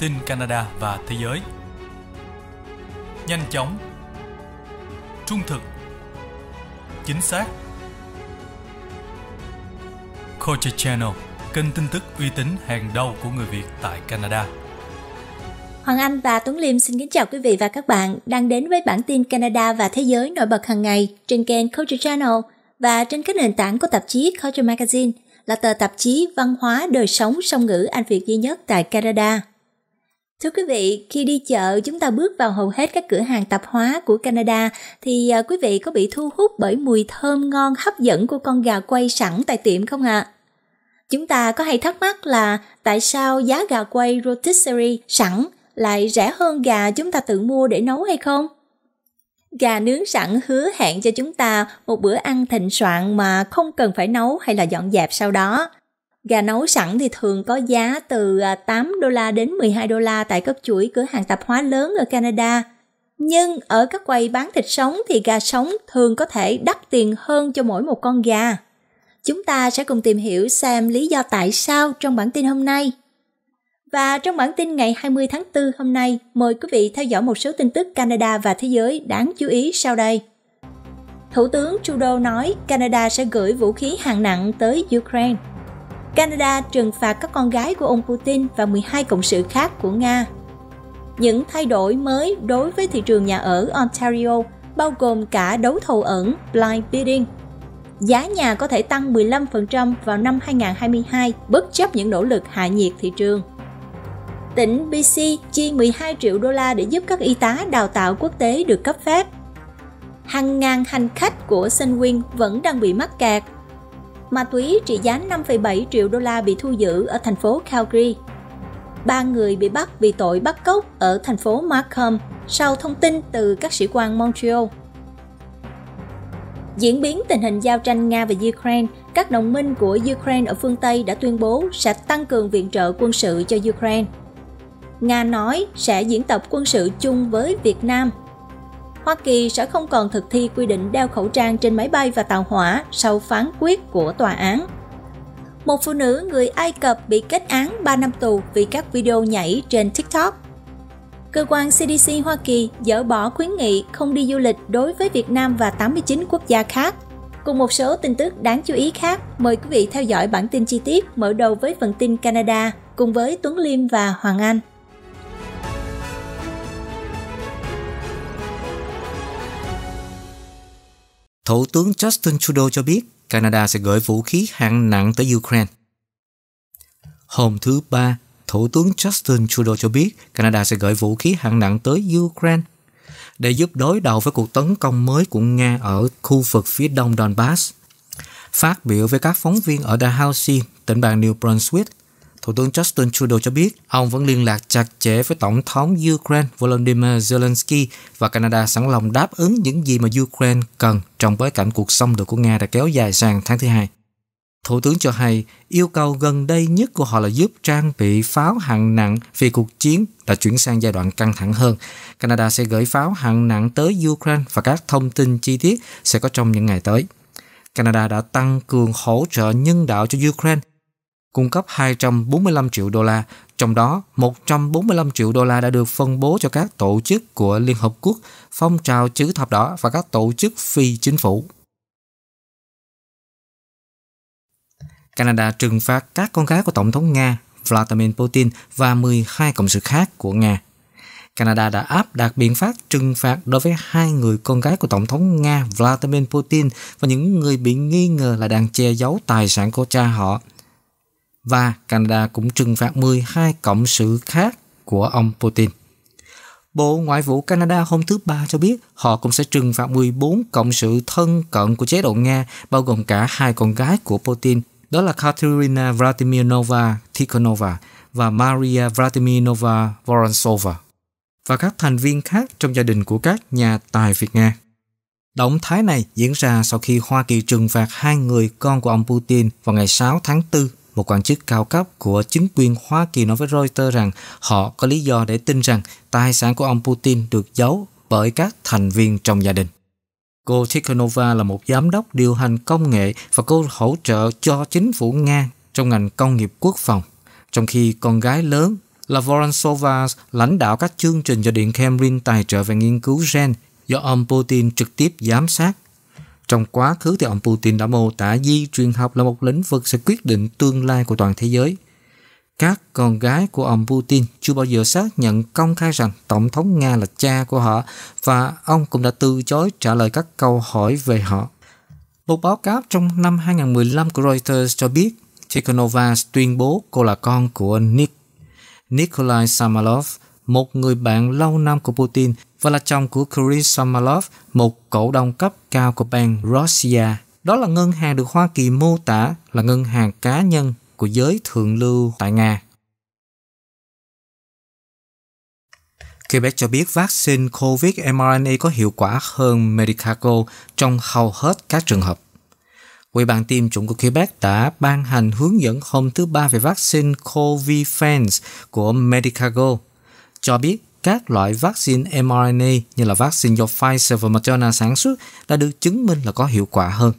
tin Canada và thế giới. Nhanh chóng, trung thực, chính xác. Culture Channel, kênh tin tức uy tín hàng đầu của người Việt tại Canada. Hoàng Anh và Tuấn Liêm xin kính chào quý vị và các bạn đang đến với bản tin Canada và thế giới nổi bật hàng ngày trên kênh Culture Channel và trên các nền tảng của tạp chí Culture Magazine là tờ tạp chí văn hóa đời sống song ngữ Anh Việt duy nhất tại Canada. Thưa quý vị, khi đi chợ chúng ta bước vào hầu hết các cửa hàng tạp hóa của Canada thì à, quý vị có bị thu hút bởi mùi thơm ngon hấp dẫn của con gà quay sẵn tại tiệm không ạ? À? Chúng ta có hay thắc mắc là tại sao giá gà quay rotisserie sẵn lại rẻ hơn gà chúng ta tự mua để nấu hay không? Gà nướng sẵn hứa hẹn cho chúng ta một bữa ăn thịnh soạn mà không cần phải nấu hay là dọn dẹp sau đó Gà nấu sẵn thì thường có giá từ 8 à, đô la đến 12 đô la tại các chuỗi cửa hàng tạp hóa lớn ở Canada. Nhưng ở các quầy bán thịt sống thì gà sống thường có thể đắt tiền hơn cho mỗi một con gà. Chúng ta sẽ cùng tìm hiểu xem lý do tại sao trong bản tin hôm nay. Và trong bản tin ngày 20 tháng 4 hôm nay, mời quý vị theo dõi một số tin tức Canada và thế giới đáng chú ý sau đây. Thủ tướng Trudeau nói Canada sẽ gửi vũ khí hạng nặng tới Ukraine. Canada trừng phạt các con gái của ông Putin và 12 cộng sự khác của Nga. Những thay đổi mới đối với thị trường nhà ở Ontario bao gồm cả đấu thầu ẩn blind bidding. Giá nhà có thể tăng 15% vào năm 2022 bất chấp những nỗ lực hạ nhiệt thị trường. Tỉnh BC chi 12 triệu đô la để giúp các y tá đào tạo quốc tế được cấp phép. Hàng ngàn hành khách của Sunwing vẫn đang bị mắc kẹt ma túy trị giá 5,7 triệu đô la bị thu giữ ở thành phố Calgary. Ba người bị bắt vì tội bắt cóc ở thành phố Markham sau thông tin từ các sĩ quan Montreal. Diễn biến tình hình giao tranh Nga và Ukraine, các đồng minh của Ukraine ở phương Tây đã tuyên bố sẽ tăng cường viện trợ quân sự cho Ukraine. Nga nói sẽ diễn tập quân sự chung với Việt Nam Hoa Kỳ sẽ không còn thực thi quy định đeo khẩu trang trên máy bay và tàu hỏa sau phán quyết của tòa án. Một phụ nữ người Ai Cập bị kết án 3 năm tù vì các video nhảy trên TikTok. Cơ quan CDC Hoa Kỳ dỡ bỏ khuyến nghị không đi du lịch đối với Việt Nam và 89 quốc gia khác. Cùng một số tin tức đáng chú ý khác, mời quý vị theo dõi bản tin chi tiết mở đầu với phần tin Canada cùng với Tuấn Liêm và Hoàng Anh. Thủ tướng Justin Trudeau cho biết Canada sẽ gửi vũ khí hạng nặng tới Ukraine. Hôm thứ Ba, Thủ tướng Justin Trudeau cho biết Canada sẽ gửi vũ khí hạng nặng tới Ukraine để giúp đối đầu với cuộc tấn công mới của Nga ở khu vực phía đông Donbass. Phát biểu với các phóng viên ở Dalhousie, tỉnh bang New Brunswick, Thủ tướng Justin Trudeau cho biết ông vẫn liên lạc chặt chẽ với Tổng thống Ukraine Volodymyr Zelensky và Canada sẵn lòng đáp ứng những gì mà Ukraine cần trong bối cảnh cuộc xâm lược của Nga đã kéo dài sang tháng thứ hai. Thủ tướng cho hay yêu cầu gần đây nhất của họ là giúp trang bị pháo hạng nặng vì cuộc chiến đã chuyển sang giai đoạn căng thẳng hơn. Canada sẽ gửi pháo hạng nặng tới Ukraine và các thông tin chi tiết sẽ có trong những ngày tới. Canada đã tăng cường hỗ trợ nhân đạo cho Ukraine cung cấp 245 triệu đô la, trong đó 145 triệu đô la đã được phân bố cho các tổ chức của Liên Hợp Quốc, phong trào chữ thập đỏ và các tổ chức phi chính phủ. Canada trừng phạt các con gái của Tổng thống Nga Vladimir Putin và 12 cộng sự khác của Nga. Canada đã áp đặt biện pháp trừng phạt đối với hai người con gái của Tổng thống Nga Vladimir Putin và những người bị nghi ngờ là đang che giấu tài sản của cha họ và Canada cũng trừng phạt 12 cộng sự khác của ông Putin. Bộ Ngoại vụ Canada hôm thứ Ba cho biết họ cũng sẽ trừng phạt 14 cộng sự thân cận của chế độ Nga, bao gồm cả hai con gái của Putin, đó là Katerina Vladimirovna Tikhonova và Maria Vladimirovna Voronsova và các thành viên khác trong gia đình của các nhà tài Việt Nga. Động thái này diễn ra sau khi Hoa Kỳ trừng phạt hai người con của ông Putin vào ngày 6 tháng 4 một quan chức cao cấp của chính quyền Hoa Kỳ nói với Reuters rằng họ có lý do để tin rằng tài sản của ông Putin được giấu bởi các thành viên trong gia đình. Cô Tikhonova là một giám đốc điều hành công nghệ và cô hỗ trợ cho chính phủ Nga trong ngành công nghiệp quốc phòng. Trong khi con gái lớn là Voronsova lãnh đạo các chương trình do Điện Kremlin tài trợ về nghiên cứu gen do ông Putin trực tiếp giám sát trong quá khứ thì ông Putin đã mô tả di truyền học là một lĩnh vực sẽ quyết định tương lai của toàn thế giới. Các con gái của ông Putin chưa bao giờ xác nhận công khai rằng Tổng thống Nga là cha của họ và ông cũng đã từ chối trả lời các câu hỏi về họ. Một báo cáo trong năm 2015 của Reuters cho biết Tikhonova tuyên bố cô là con của Nick. Nikolai Samalov, một người bạn lâu năm của Putin, và là chồng của Kirill Somalov, một cổ đông cấp cao của bang Russia. Đó là ngân hàng được Hoa Kỳ mô tả là ngân hàng cá nhân của giới thượng lưu tại Nga. Quebec cho biết vaccine COVID mRNA có hiệu quả hơn Medicago trong hầu hết các trường hợp. Quỹ ban tiêm chủng của Quebec đã ban hành hướng dẫn hôm thứ Ba về vaccine Covifence của Medicago, cho biết các loại vaccine mRNA như là vaccine do Pfizer và Moderna sản xuất đã được chứng minh là có hiệu quả hơn.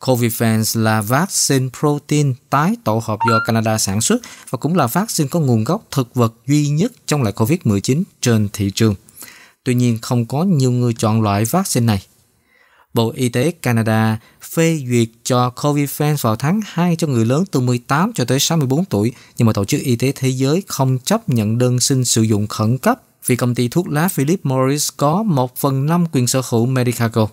Covifans là vaccine protein tái tổ hợp do Canada sản xuất và cũng là vaccine có nguồn gốc thực vật duy nhất trong loại COVID-19 trên thị trường. Tuy nhiên, không có nhiều người chọn loại vaccine này. Bộ Y tế Canada phê duyệt cho Covifan vào tháng 2 cho người lớn từ 18 cho tới 64 tuổi, nhưng mà Tổ chức Y tế Thế giới không chấp nhận đơn xin sử dụng khẩn cấp vì công ty thuốc lá Philip Morris có 1 phần 5 quyền sở hữu Medicago.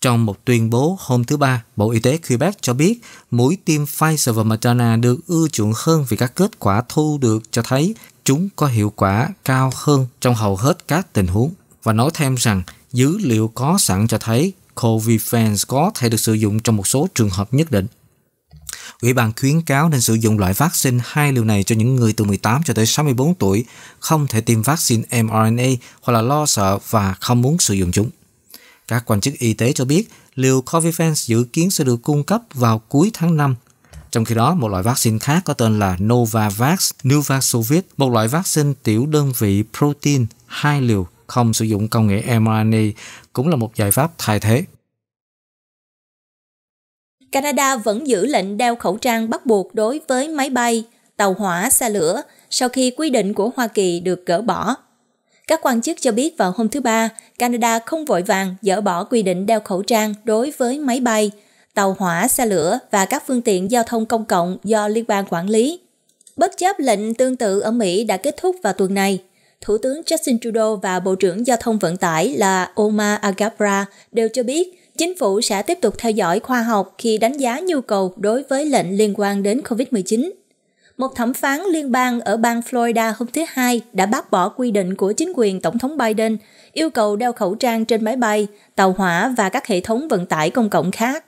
Trong một tuyên bố hôm thứ Ba, Bộ Y tế Quebec cho biết mũi tiêm Pfizer và Moderna được ưa chuộng hơn vì các kết quả thu được cho thấy chúng có hiệu quả cao hơn trong hầu hết các tình huống. Và nói thêm rằng, dữ liệu có sẵn cho thấy Covifan có thể được sử dụng trong một số trường hợp nhất định. Ủy ban khuyến cáo nên sử dụng loại vaccine hai liều này cho những người từ 18 cho tới 64 tuổi không thể tiêm vaccine mRNA hoặc là lo sợ và không muốn sử dụng chúng. Các quan chức y tế cho biết liều Covifan dự kiến sẽ được cung cấp vào cuối tháng 5 trong khi đó, một loại vaccine khác có tên là Novavax Nuvaxovid, một loại vaccine tiểu đơn vị protein hai liều không sử dụng công nghệ mRNA cũng là một giải pháp thay thế. Canada vẫn giữ lệnh đeo khẩu trang bắt buộc đối với máy bay, tàu hỏa, xe lửa sau khi quy định của Hoa Kỳ được gỡ bỏ. Các quan chức cho biết vào hôm thứ Ba, Canada không vội vàng dỡ bỏ quy định đeo khẩu trang đối với máy bay, tàu hỏa, xe lửa và các phương tiện giao thông công cộng do liên bang quản lý. Bất chấp lệnh tương tự ở Mỹ đã kết thúc vào tuần này, Thủ tướng Justin Trudeau và Bộ trưởng Giao thông Vận tải là Omar Agabra đều cho biết chính phủ sẽ tiếp tục theo dõi khoa học khi đánh giá nhu cầu đối với lệnh liên quan đến COVID-19. Một thẩm phán liên bang ở bang Florida hôm thứ Hai đã bác bỏ quy định của chính quyền Tổng thống Biden yêu cầu đeo khẩu trang trên máy bay, tàu hỏa và các hệ thống vận tải công cộng khác.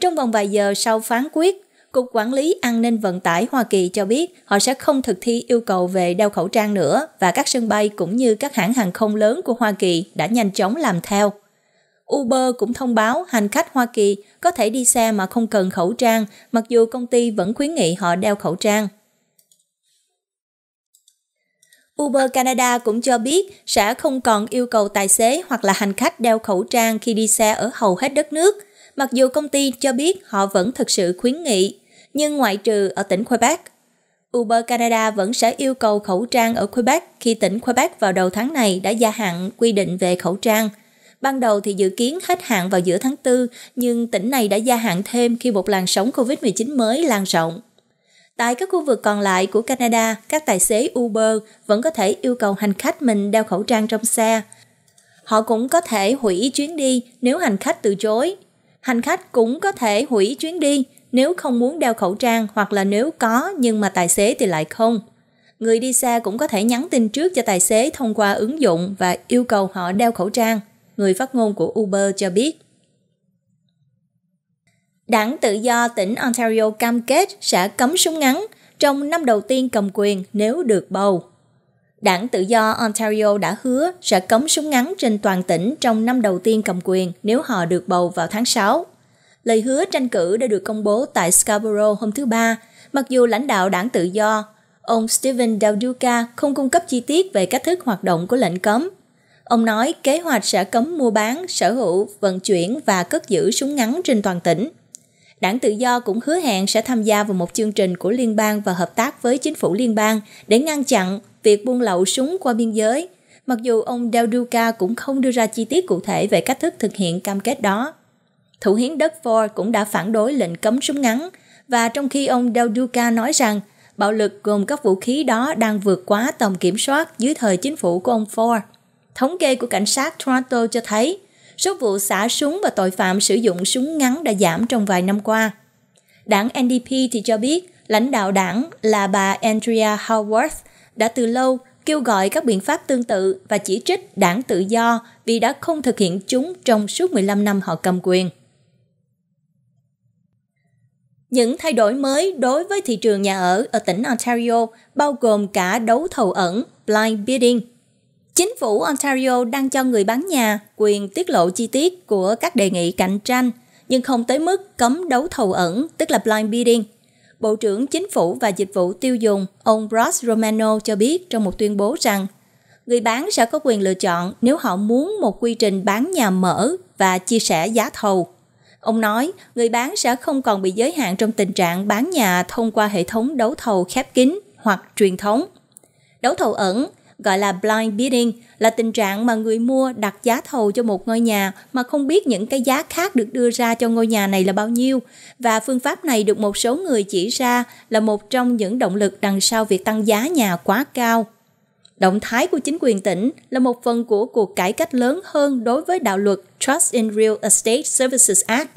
Trong vòng vài giờ sau phán quyết, Cục Quản lý An ninh Vận tải Hoa Kỳ cho biết họ sẽ không thực thi yêu cầu về đeo khẩu trang nữa và các sân bay cũng như các hãng hàng không lớn của Hoa Kỳ đã nhanh chóng làm theo. Uber cũng thông báo hành khách Hoa Kỳ có thể đi xe mà không cần khẩu trang, mặc dù công ty vẫn khuyến nghị họ đeo khẩu trang. Uber Canada cũng cho biết sẽ không còn yêu cầu tài xế hoặc là hành khách đeo khẩu trang khi đi xe ở hầu hết đất nước, mặc dù công ty cho biết họ vẫn thực sự khuyến nghị nhưng ngoại trừ ở tỉnh Quebec. Uber Canada vẫn sẽ yêu cầu khẩu trang ở Quebec khi tỉnh Quebec vào đầu tháng này đã gia hạn quy định về khẩu trang. Ban đầu thì dự kiến hết hạn vào giữa tháng 4, nhưng tỉnh này đã gia hạn thêm khi một làn sóng COVID-19 mới lan rộng. Tại các khu vực còn lại của Canada, các tài xế Uber vẫn có thể yêu cầu hành khách mình đeo khẩu trang trong xe. Họ cũng có thể hủy chuyến đi nếu hành khách từ chối. Hành khách cũng có thể hủy chuyến đi nếu không muốn đeo khẩu trang hoặc là nếu có nhưng mà tài xế thì lại không. Người đi xa cũng có thể nhắn tin trước cho tài xế thông qua ứng dụng và yêu cầu họ đeo khẩu trang, người phát ngôn của Uber cho biết. Đảng tự do tỉnh Ontario cam kết sẽ cấm súng ngắn trong năm đầu tiên cầm quyền nếu được bầu. Đảng tự do Ontario đã hứa sẽ cấm súng ngắn trên toàn tỉnh trong năm đầu tiên cầm quyền nếu họ được bầu vào tháng 6 lời hứa tranh cử đã được công bố tại Scarborough hôm thứ Ba, mặc dù lãnh đạo đảng tự do, ông Stephen Dalduca không cung cấp chi tiết về cách thức hoạt động của lệnh cấm. Ông nói kế hoạch sẽ cấm mua bán, sở hữu, vận chuyển và cất giữ súng ngắn trên toàn tỉnh. Đảng Tự Do cũng hứa hẹn sẽ tham gia vào một chương trình của liên bang và hợp tác với chính phủ liên bang để ngăn chặn việc buôn lậu súng qua biên giới, mặc dù ông Del Duca cũng không đưa ra chi tiết cụ thể về cách thức thực hiện cam kết đó thủ hiến đất Ford cũng đã phản đối lệnh cấm súng ngắn, và trong khi ông Del Duca nói rằng bạo lực gồm các vũ khí đó đang vượt quá tầm kiểm soát dưới thời chính phủ của ông Ford. Thống kê của cảnh sát Toronto cho thấy số vụ xả súng và tội phạm sử dụng súng ngắn đã giảm trong vài năm qua. Đảng NDP thì cho biết lãnh đạo đảng là bà Andrea Howarth đã từ lâu kêu gọi các biện pháp tương tự và chỉ trích đảng tự do vì đã không thực hiện chúng trong suốt 15 năm họ cầm quyền. Những thay đổi mới đối với thị trường nhà ở ở tỉnh Ontario bao gồm cả đấu thầu ẩn, blind bidding. Chính phủ Ontario đang cho người bán nhà quyền tiết lộ chi tiết của các đề nghị cạnh tranh, nhưng không tới mức cấm đấu thầu ẩn, tức là blind bidding. Bộ trưởng Chính phủ và Dịch vụ tiêu dùng, ông Ross Romano cho biết trong một tuyên bố rằng người bán sẽ có quyền lựa chọn nếu họ muốn một quy trình bán nhà mở và chia sẻ giá thầu Ông nói, người bán sẽ không còn bị giới hạn trong tình trạng bán nhà thông qua hệ thống đấu thầu khép kín hoặc truyền thống. Đấu thầu ẩn, gọi là blind bidding, là tình trạng mà người mua đặt giá thầu cho một ngôi nhà mà không biết những cái giá khác được đưa ra cho ngôi nhà này là bao nhiêu. Và phương pháp này được một số người chỉ ra là một trong những động lực đằng sau việc tăng giá nhà quá cao Động thái của chính quyền tỉnh là một phần của cuộc cải cách lớn hơn đối với đạo luật Trust in Real Estate Services Act.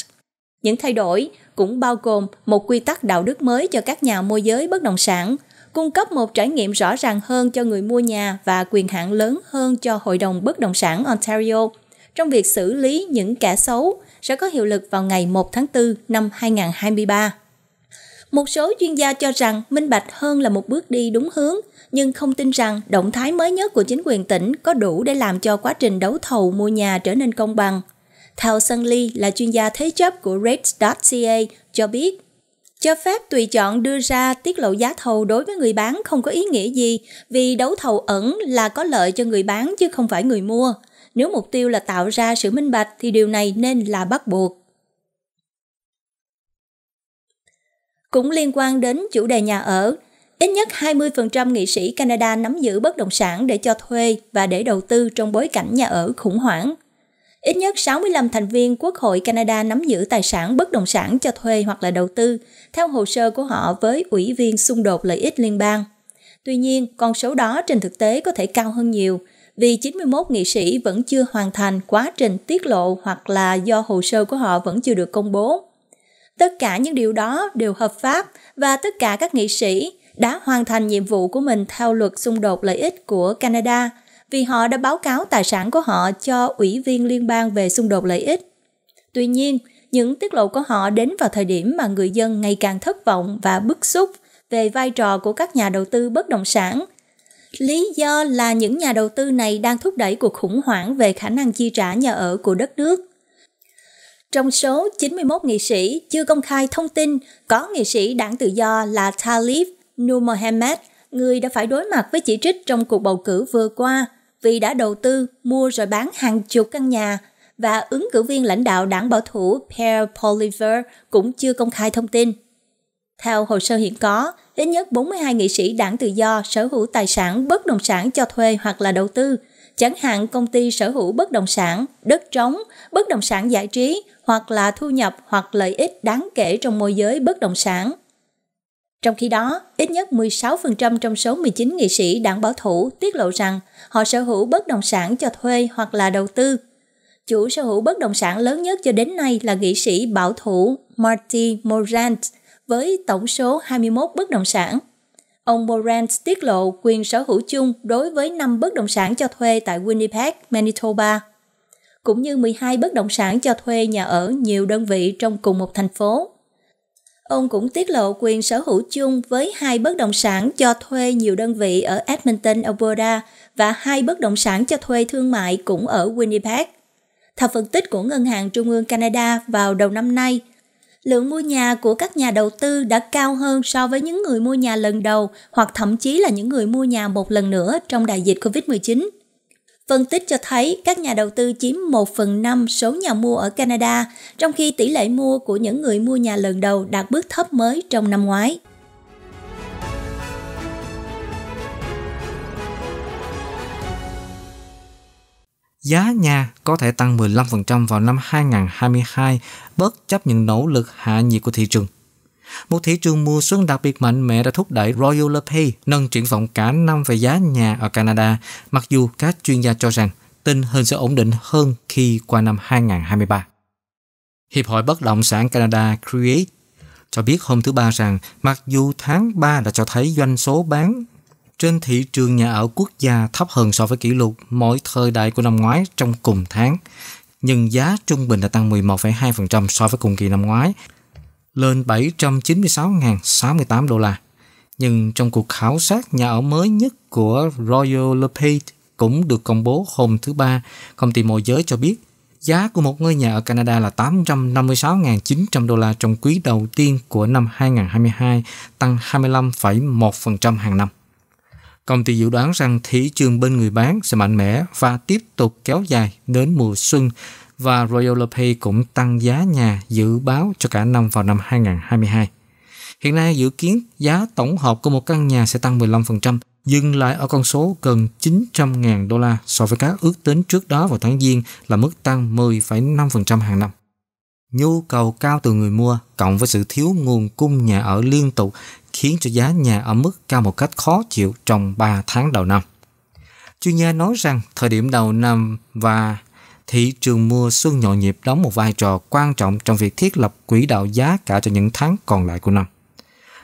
Những thay đổi cũng bao gồm một quy tắc đạo đức mới cho các nhà môi giới bất động sản, cung cấp một trải nghiệm rõ ràng hơn cho người mua nhà và quyền hạn lớn hơn cho Hội đồng Bất động sản Ontario trong việc xử lý những kẻ xấu sẽ có hiệu lực vào ngày 1 tháng 4 năm 2023. Một số chuyên gia cho rằng minh bạch hơn là một bước đi đúng hướng, nhưng không tin rằng động thái mới nhất của chính quyền tỉnh có đủ để làm cho quá trình đấu thầu mua nhà trở nên công bằng. Thao Sun Lee là chuyên gia thế chấp của Rates.ca cho biết, cho phép tùy chọn đưa ra tiết lộ giá thầu đối với người bán không có ý nghĩa gì vì đấu thầu ẩn là có lợi cho người bán chứ không phải người mua. Nếu mục tiêu là tạo ra sự minh bạch thì điều này nên là bắt buộc. cũng liên quan đến chủ đề nhà ở. Ít nhất 20% nghị sĩ Canada nắm giữ bất động sản để cho thuê và để đầu tư trong bối cảnh nhà ở khủng hoảng. Ít nhất 65 thành viên Quốc hội Canada nắm giữ tài sản bất động sản cho thuê hoặc là đầu tư, theo hồ sơ của họ với ủy viên xung đột lợi ích liên bang. Tuy nhiên, con số đó trên thực tế có thể cao hơn nhiều, vì 91 nghị sĩ vẫn chưa hoàn thành quá trình tiết lộ hoặc là do hồ sơ của họ vẫn chưa được công bố tất cả những điều đó đều hợp pháp và tất cả các nghị sĩ đã hoàn thành nhiệm vụ của mình theo luật xung đột lợi ích của Canada vì họ đã báo cáo tài sản của họ cho Ủy viên Liên bang về xung đột lợi ích. Tuy nhiên, những tiết lộ của họ đến vào thời điểm mà người dân ngày càng thất vọng và bức xúc về vai trò của các nhà đầu tư bất động sản. Lý do là những nhà đầu tư này đang thúc đẩy cuộc khủng hoảng về khả năng chi trả nhà ở của đất nước trong số 91 nghị sĩ chưa công khai thông tin, có nghị sĩ đảng tự do là Talib Nur Mohammed, người đã phải đối mặt với chỉ trích trong cuộc bầu cử vừa qua vì đã đầu tư, mua rồi bán hàng chục căn nhà và ứng cử viên lãnh đạo đảng bảo thủ Pierre Poliver cũng chưa công khai thông tin. Theo hồ sơ hiện có, ít nhất 42 nghị sĩ đảng tự do sở hữu tài sản bất động sản cho thuê hoặc là đầu tư – chẳng hạn công ty sở hữu bất động sản, đất trống, bất động sản giải trí hoặc là thu nhập hoặc lợi ích đáng kể trong môi giới bất động sản. Trong khi đó, ít nhất 16% trong số 19 nghị sĩ đảng bảo thủ tiết lộ rằng họ sở hữu bất động sản cho thuê hoặc là đầu tư. Chủ sở hữu bất động sản lớn nhất cho đến nay là nghị sĩ bảo thủ Marty Morant với tổng số 21 bất động sản. Ông Morant tiết lộ quyền sở hữu chung đối với 5 bất động sản cho thuê tại Winnipeg, Manitoba, cũng như 12 bất động sản cho thuê nhà ở nhiều đơn vị trong cùng một thành phố. Ông cũng tiết lộ quyền sở hữu chung với hai bất động sản cho thuê nhiều đơn vị ở Edmonton, Alberta và hai bất động sản cho thuê thương mại cũng ở Winnipeg. Theo phân tích của Ngân hàng Trung ương Canada vào đầu năm nay, lượng mua nhà của các nhà đầu tư đã cao hơn so với những người mua nhà lần đầu hoặc thậm chí là những người mua nhà một lần nữa trong đại dịch COVID-19. Phân tích cho thấy các nhà đầu tư chiếm 1 phần 5 số nhà mua ở Canada, trong khi tỷ lệ mua của những người mua nhà lần đầu đạt bước thấp mới trong năm ngoái. Giá nhà có thể tăng 15% vào năm 2022 bất chấp những nỗ lực hạ nhiệt của thị trường. Một thị trường mua xuân đặc biệt mạnh mẽ đã thúc đẩy Royal LePay nâng triển vọng cả năm về giá nhà ở Canada, mặc dù các chuyên gia cho rằng tình hình sẽ ổn định hơn khi qua năm 2023. Hiệp hội Bất động sản Canada Create cho biết hôm thứ Ba rằng mặc dù tháng 3 đã cho thấy doanh số bán trên thị trường nhà ở quốc gia thấp hơn so với kỷ lục mỗi thời đại của năm ngoái trong cùng tháng, nhưng giá trung bình đã tăng 11,2% so với cùng kỳ năm ngoái, lên 796.068 đô la. Nhưng trong cuộc khảo sát nhà ở mới nhất của Royal LePage cũng được công bố hôm thứ Ba, công ty môi giới cho biết giá của một ngôi nhà ở Canada là 856.900 đô la trong quý đầu tiên của năm 2022, tăng 25,1% hàng năm. Công ty dự đoán rằng thị trường bên người bán sẽ mạnh mẽ và tiếp tục kéo dài đến mùa xuân và Royal LePay cũng tăng giá nhà dự báo cho cả năm vào năm 2022. Hiện nay dự kiến giá tổng hợp của một căn nhà sẽ tăng 15%, dừng lại ở con số gần 900.000 đô la so với các ước tính trước đó vào tháng Giêng là mức tăng 10,5% hàng năm. Nhu cầu cao từ người mua cộng với sự thiếu nguồn cung nhà ở liên tục khiến cho giá nhà ở mức cao một cách khó chịu trong 3 tháng đầu năm. Chuyên gia nói rằng thời điểm đầu năm và thị trường mua xuân nhộn nhịp đóng một vai trò quan trọng trong việc thiết lập quỹ đạo giá cả cho những tháng còn lại của năm.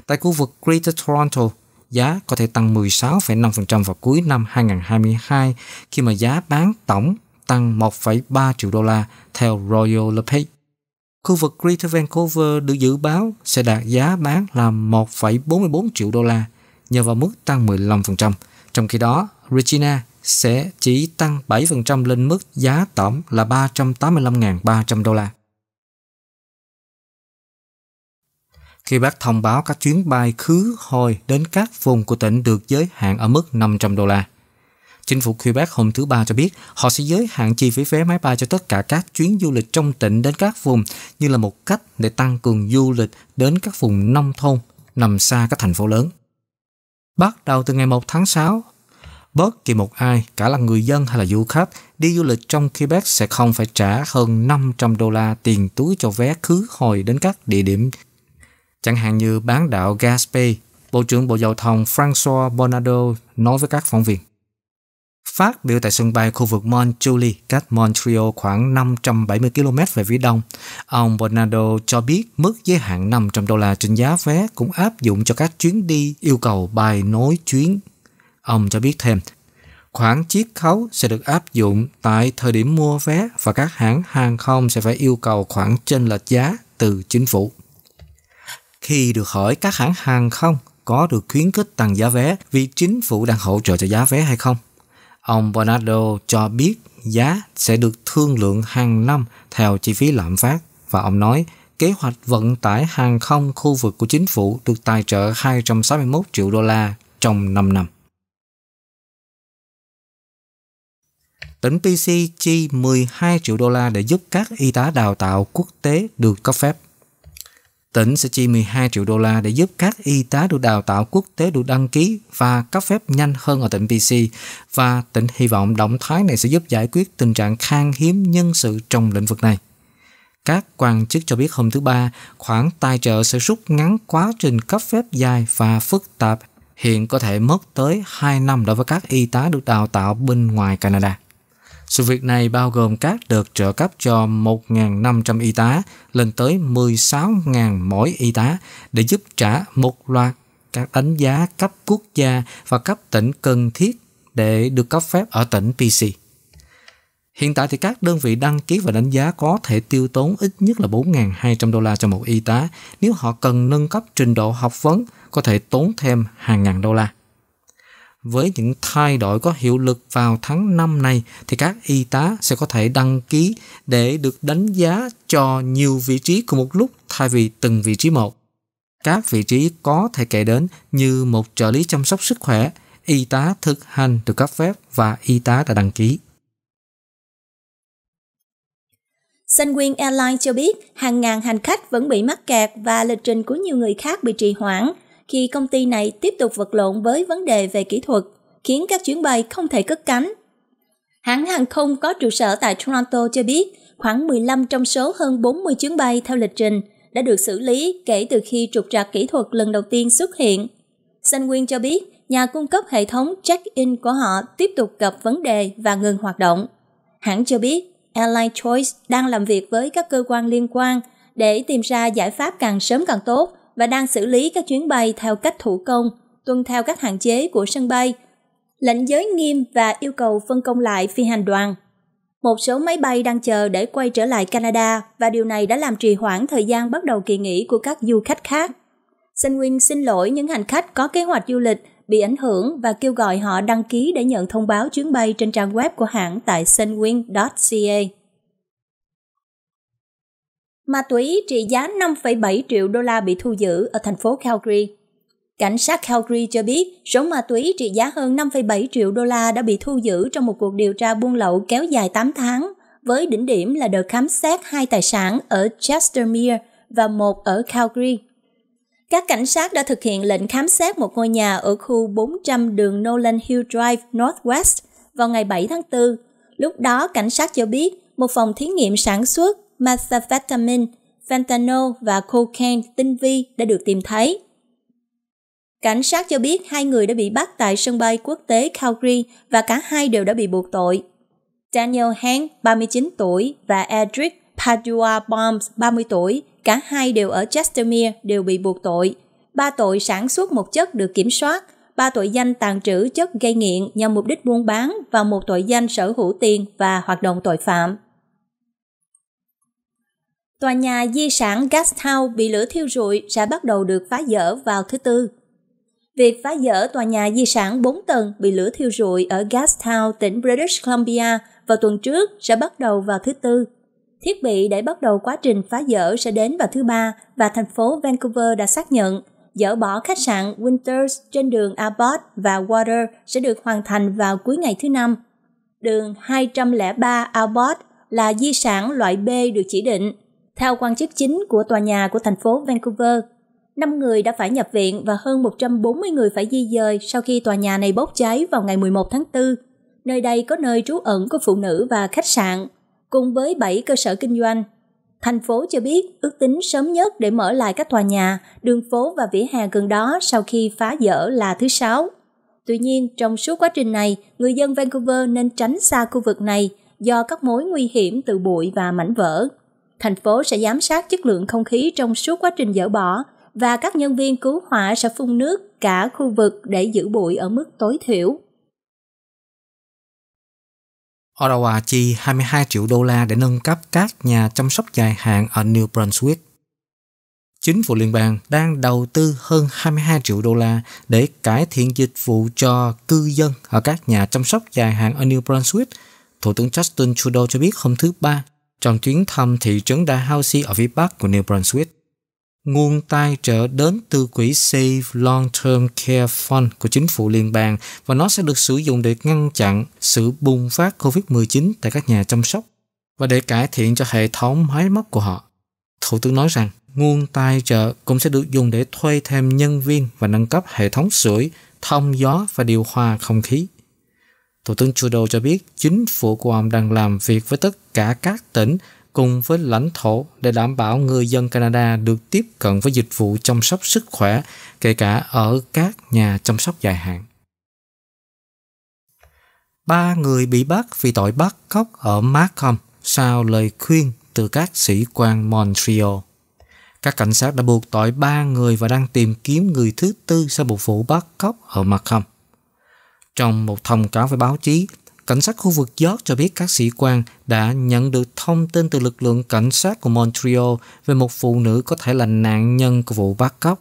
Tại khu vực Greater Toronto, giá có thể tăng 16,5% vào cuối năm 2022 khi mà giá bán tổng tăng 1,3 triệu đô la theo Royal LePage khu vực Greater Vancouver được dự báo sẽ đạt giá bán là 1,44 triệu đô la nhờ vào mức tăng 15%. Trong khi đó, Regina sẽ chỉ tăng 7% lên mức giá tổng là 385.300 đô la. khi bác thông báo các chuyến bay khứ hồi đến các vùng của tỉnh được giới hạn ở mức 500 đô la. Chính phủ Quebec hôm thứ Ba cho biết họ sẽ giới hạn chi phí vé máy bay cho tất cả các chuyến du lịch trong tỉnh đến các vùng như là một cách để tăng cường du lịch đến các vùng nông thôn nằm xa các thành phố lớn. Bắt đầu từ ngày 1 tháng 6, bất kỳ một ai, cả là người dân hay là du khách, đi du lịch trong Quebec sẽ không phải trả hơn 500 đô la tiền túi cho vé khứ hồi đến các địa điểm chẳng hạn như bán đảo Gaspé. Bộ trưởng Bộ Giao thông François Bonardo nói với các phóng viên phát biểu tại sân bay khu vực Montjuic cách Montreal khoảng 570 km về phía đông. Ông Bernardo cho biết mức giới hạn 500 đô la trên giá vé cũng áp dụng cho các chuyến đi yêu cầu bài nối chuyến. Ông cho biết thêm, khoản chiết khấu sẽ được áp dụng tại thời điểm mua vé và các hãng hàng không sẽ phải yêu cầu khoản trên lệch giá từ chính phủ. Khi được hỏi các hãng hàng không có được khuyến khích tăng giá vé vì chính phủ đang hỗ trợ cho giá vé hay không, Ông Bernardo cho biết giá sẽ được thương lượng hàng năm theo chi phí lạm phát và ông nói kế hoạch vận tải hàng không khu vực của chính phủ được tài trợ 261 triệu đô la trong 5 năm. Tỉnh PC chi 12 triệu đô la để giúp các y tá đào tạo quốc tế được cấp phép. Tỉnh sẽ chi 12 triệu đô la để giúp các y tá được đào tạo quốc tế được đăng ký và cấp phép nhanh hơn ở tỉnh BC và tỉnh hy vọng động thái này sẽ giúp giải quyết tình trạng khan hiếm nhân sự trong lĩnh vực này. Các quan chức cho biết hôm thứ Ba, khoản tài trợ sẽ rút ngắn quá trình cấp phép dài và phức tạp hiện có thể mất tới 2 năm đối với các y tá được đào tạo bên ngoài Canada. Sự việc này bao gồm các đợt trợ cấp cho 1.500 y tá lên tới 16.000 mỗi y tá để giúp trả một loạt các đánh giá cấp quốc gia và cấp tỉnh cần thiết để được cấp phép ở tỉnh PC. Hiện tại thì các đơn vị đăng ký và đánh giá có thể tiêu tốn ít nhất là 4.200 đô la cho một y tá. Nếu họ cần nâng cấp trình độ học vấn, có thể tốn thêm hàng ngàn đô la với những thay đổi có hiệu lực vào tháng 5 này thì các y tá sẽ có thể đăng ký để được đánh giá cho nhiều vị trí cùng một lúc thay vì từng vị trí một. Các vị trí có thể kể đến như một trợ lý chăm sóc sức khỏe, y tá thực hành được cấp phép và y tá đã đăng ký. Sunwing Airlines cho biết hàng ngàn hành khách vẫn bị mắc kẹt và lịch trình của nhiều người khác bị trì hoãn – khi công ty này tiếp tục vật lộn với vấn đề về kỹ thuật, khiến các chuyến bay không thể cất cánh. Hãng hàng không có trụ sở tại Toronto cho biết, khoảng 15 trong số hơn 40 chuyến bay theo lịch trình đã được xử lý kể từ khi trục trặc kỹ thuật lần đầu tiên xuất hiện. San Nguyên cho biết, nhà cung cấp hệ thống check-in của họ tiếp tục gặp vấn đề và ngừng hoạt động. Hãng cho biết, Airline Choice đang làm việc với các cơ quan liên quan để tìm ra giải pháp càng sớm càng tốt và đang xử lý các chuyến bay theo cách thủ công, tuân theo các hạn chế của sân bay, lệnh giới nghiêm và yêu cầu phân công lại phi hành đoàn. Một số máy bay đang chờ để quay trở lại Canada và điều này đã làm trì hoãn thời gian bắt đầu kỳ nghỉ của các du khách khác. Sunwing xin lỗi những hành khách có kế hoạch du lịch bị ảnh hưởng và kêu gọi họ đăng ký để nhận thông báo chuyến bay trên trang web của hãng tại sunwing.ca ma túy trị giá 5,7 triệu đô la bị thu giữ ở thành phố Calgary. Cảnh sát Calgary cho biết số ma túy trị giá hơn 5,7 triệu đô la đã bị thu giữ trong một cuộc điều tra buôn lậu kéo dài 8 tháng, với đỉnh điểm là đợt khám xét hai tài sản ở Chestermere và một ở Calgary. Các cảnh sát đã thực hiện lệnh khám xét một ngôi nhà ở khu 400 đường Nolan Hill Drive Northwest vào ngày 7 tháng 4. Lúc đó, cảnh sát cho biết một phòng thí nghiệm sản xuất methamphetamine, fentanyl và cocaine tinh vi đã được tìm thấy. Cảnh sát cho biết hai người đã bị bắt tại sân bay quốc tế Calgary và cả hai đều đã bị buộc tội. Daniel Hank, 39 tuổi, và Edric Padua Bombs, 30 tuổi, cả hai đều ở Chestermere, đều bị buộc tội. Ba tội sản xuất một chất được kiểm soát, ba tội danh tàn trữ chất gây nghiện nhằm mục đích buôn bán và một tội danh sở hữu tiền và hoạt động tội phạm. Tòa nhà di sản Gastown bị lửa thiêu rụi sẽ bắt đầu được phá dỡ vào thứ Tư. Việc phá dỡ tòa nhà di sản 4 tầng bị lửa thiêu rụi ở Gastown, tỉnh British Columbia vào tuần trước sẽ bắt đầu vào thứ Tư. Thiết bị để bắt đầu quá trình phá dỡ sẽ đến vào thứ Ba và thành phố Vancouver đã xác nhận dỡ bỏ khách sạn Winters trên đường Abbott và Water sẽ được hoàn thành vào cuối ngày thứ Năm. Đường 203 Abbott là di sản loại B được chỉ định – theo quan chức chính của tòa nhà của thành phố Vancouver, 5 người đã phải nhập viện và hơn 140 người phải di dời sau khi tòa nhà này bốc cháy vào ngày 11 tháng 4. Nơi đây có nơi trú ẩn của phụ nữ và khách sạn, cùng với 7 cơ sở kinh doanh. Thành phố cho biết ước tính sớm nhất để mở lại các tòa nhà, đường phố và vỉa hè gần đó sau khi phá dỡ là thứ sáu. Tuy nhiên, trong suốt quá trình này, người dân Vancouver nên tránh xa khu vực này do các mối nguy hiểm từ bụi và mảnh vỡ. Thành phố sẽ giám sát chất lượng không khí trong suốt quá trình dỡ bỏ và các nhân viên cứu hỏa sẽ phun nước cả khu vực để giữ bụi ở mức tối thiểu. Ottawa chi 22 triệu đô la để nâng cấp các nhà chăm sóc dài hạn ở New Brunswick. Chính phủ liên bang đang đầu tư hơn 22 triệu đô la để cải thiện dịch vụ cho cư dân ở các nhà chăm sóc dài hạn ở New Brunswick, Thủ tướng Justin Trudeau cho biết hôm thứ Ba trong chuyến thăm thị trấn Dalhousie ở phía bắc của New Brunswick. Nguồn tài trợ đến từ quỹ Save Long Term Care Fund của chính phủ liên bang và nó sẽ được sử dụng để ngăn chặn sự bùng phát COVID-19 tại các nhà chăm sóc và để cải thiện cho hệ thống máy móc của họ. Thủ tướng nói rằng nguồn tài trợ cũng sẽ được dùng để thuê thêm nhân viên và nâng cấp hệ thống sưởi, thông gió và điều hòa không khí. Thủ tướng Trudeau cho biết chính phủ của ông đang làm việc với tất cả các tỉnh cùng với lãnh thổ để đảm bảo người dân Canada được tiếp cận với dịch vụ chăm sóc sức khỏe, kể cả ở các nhà chăm sóc dài hạn. Ba người bị bắt vì tội bắt cóc ở Markham sau lời khuyên từ các sĩ quan Montreal. Các cảnh sát đã buộc tội ba người và đang tìm kiếm người thứ tư sau một vụ bắt cóc ở Markham. Trong một thông cáo với báo chí, cảnh sát khu vực York cho biết các sĩ quan đã nhận được thông tin từ lực lượng cảnh sát của Montreal về một phụ nữ có thể là nạn nhân của vụ bắt cóc.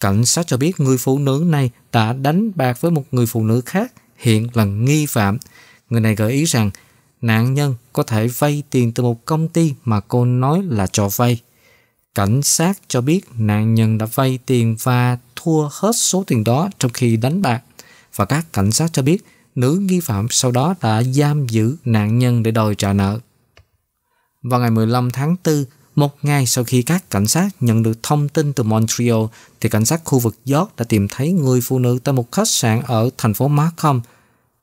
Cảnh sát cho biết người phụ nữ này đã đánh bạc với một người phụ nữ khác, hiện là nghi phạm. Người này gợi ý rằng nạn nhân có thể vay tiền từ một công ty mà cô nói là cho vay. Cảnh sát cho biết nạn nhân đã vay tiền và thua hết số tiền đó trong khi đánh bạc và các cảnh sát cho biết nữ nghi phạm sau đó đã giam giữ nạn nhân để đòi trả nợ. Vào ngày 15 tháng 4, một ngày sau khi các cảnh sát nhận được thông tin từ Montreal, thì cảnh sát khu vực York đã tìm thấy người phụ nữ tại một khách sạn ở thành phố Markham.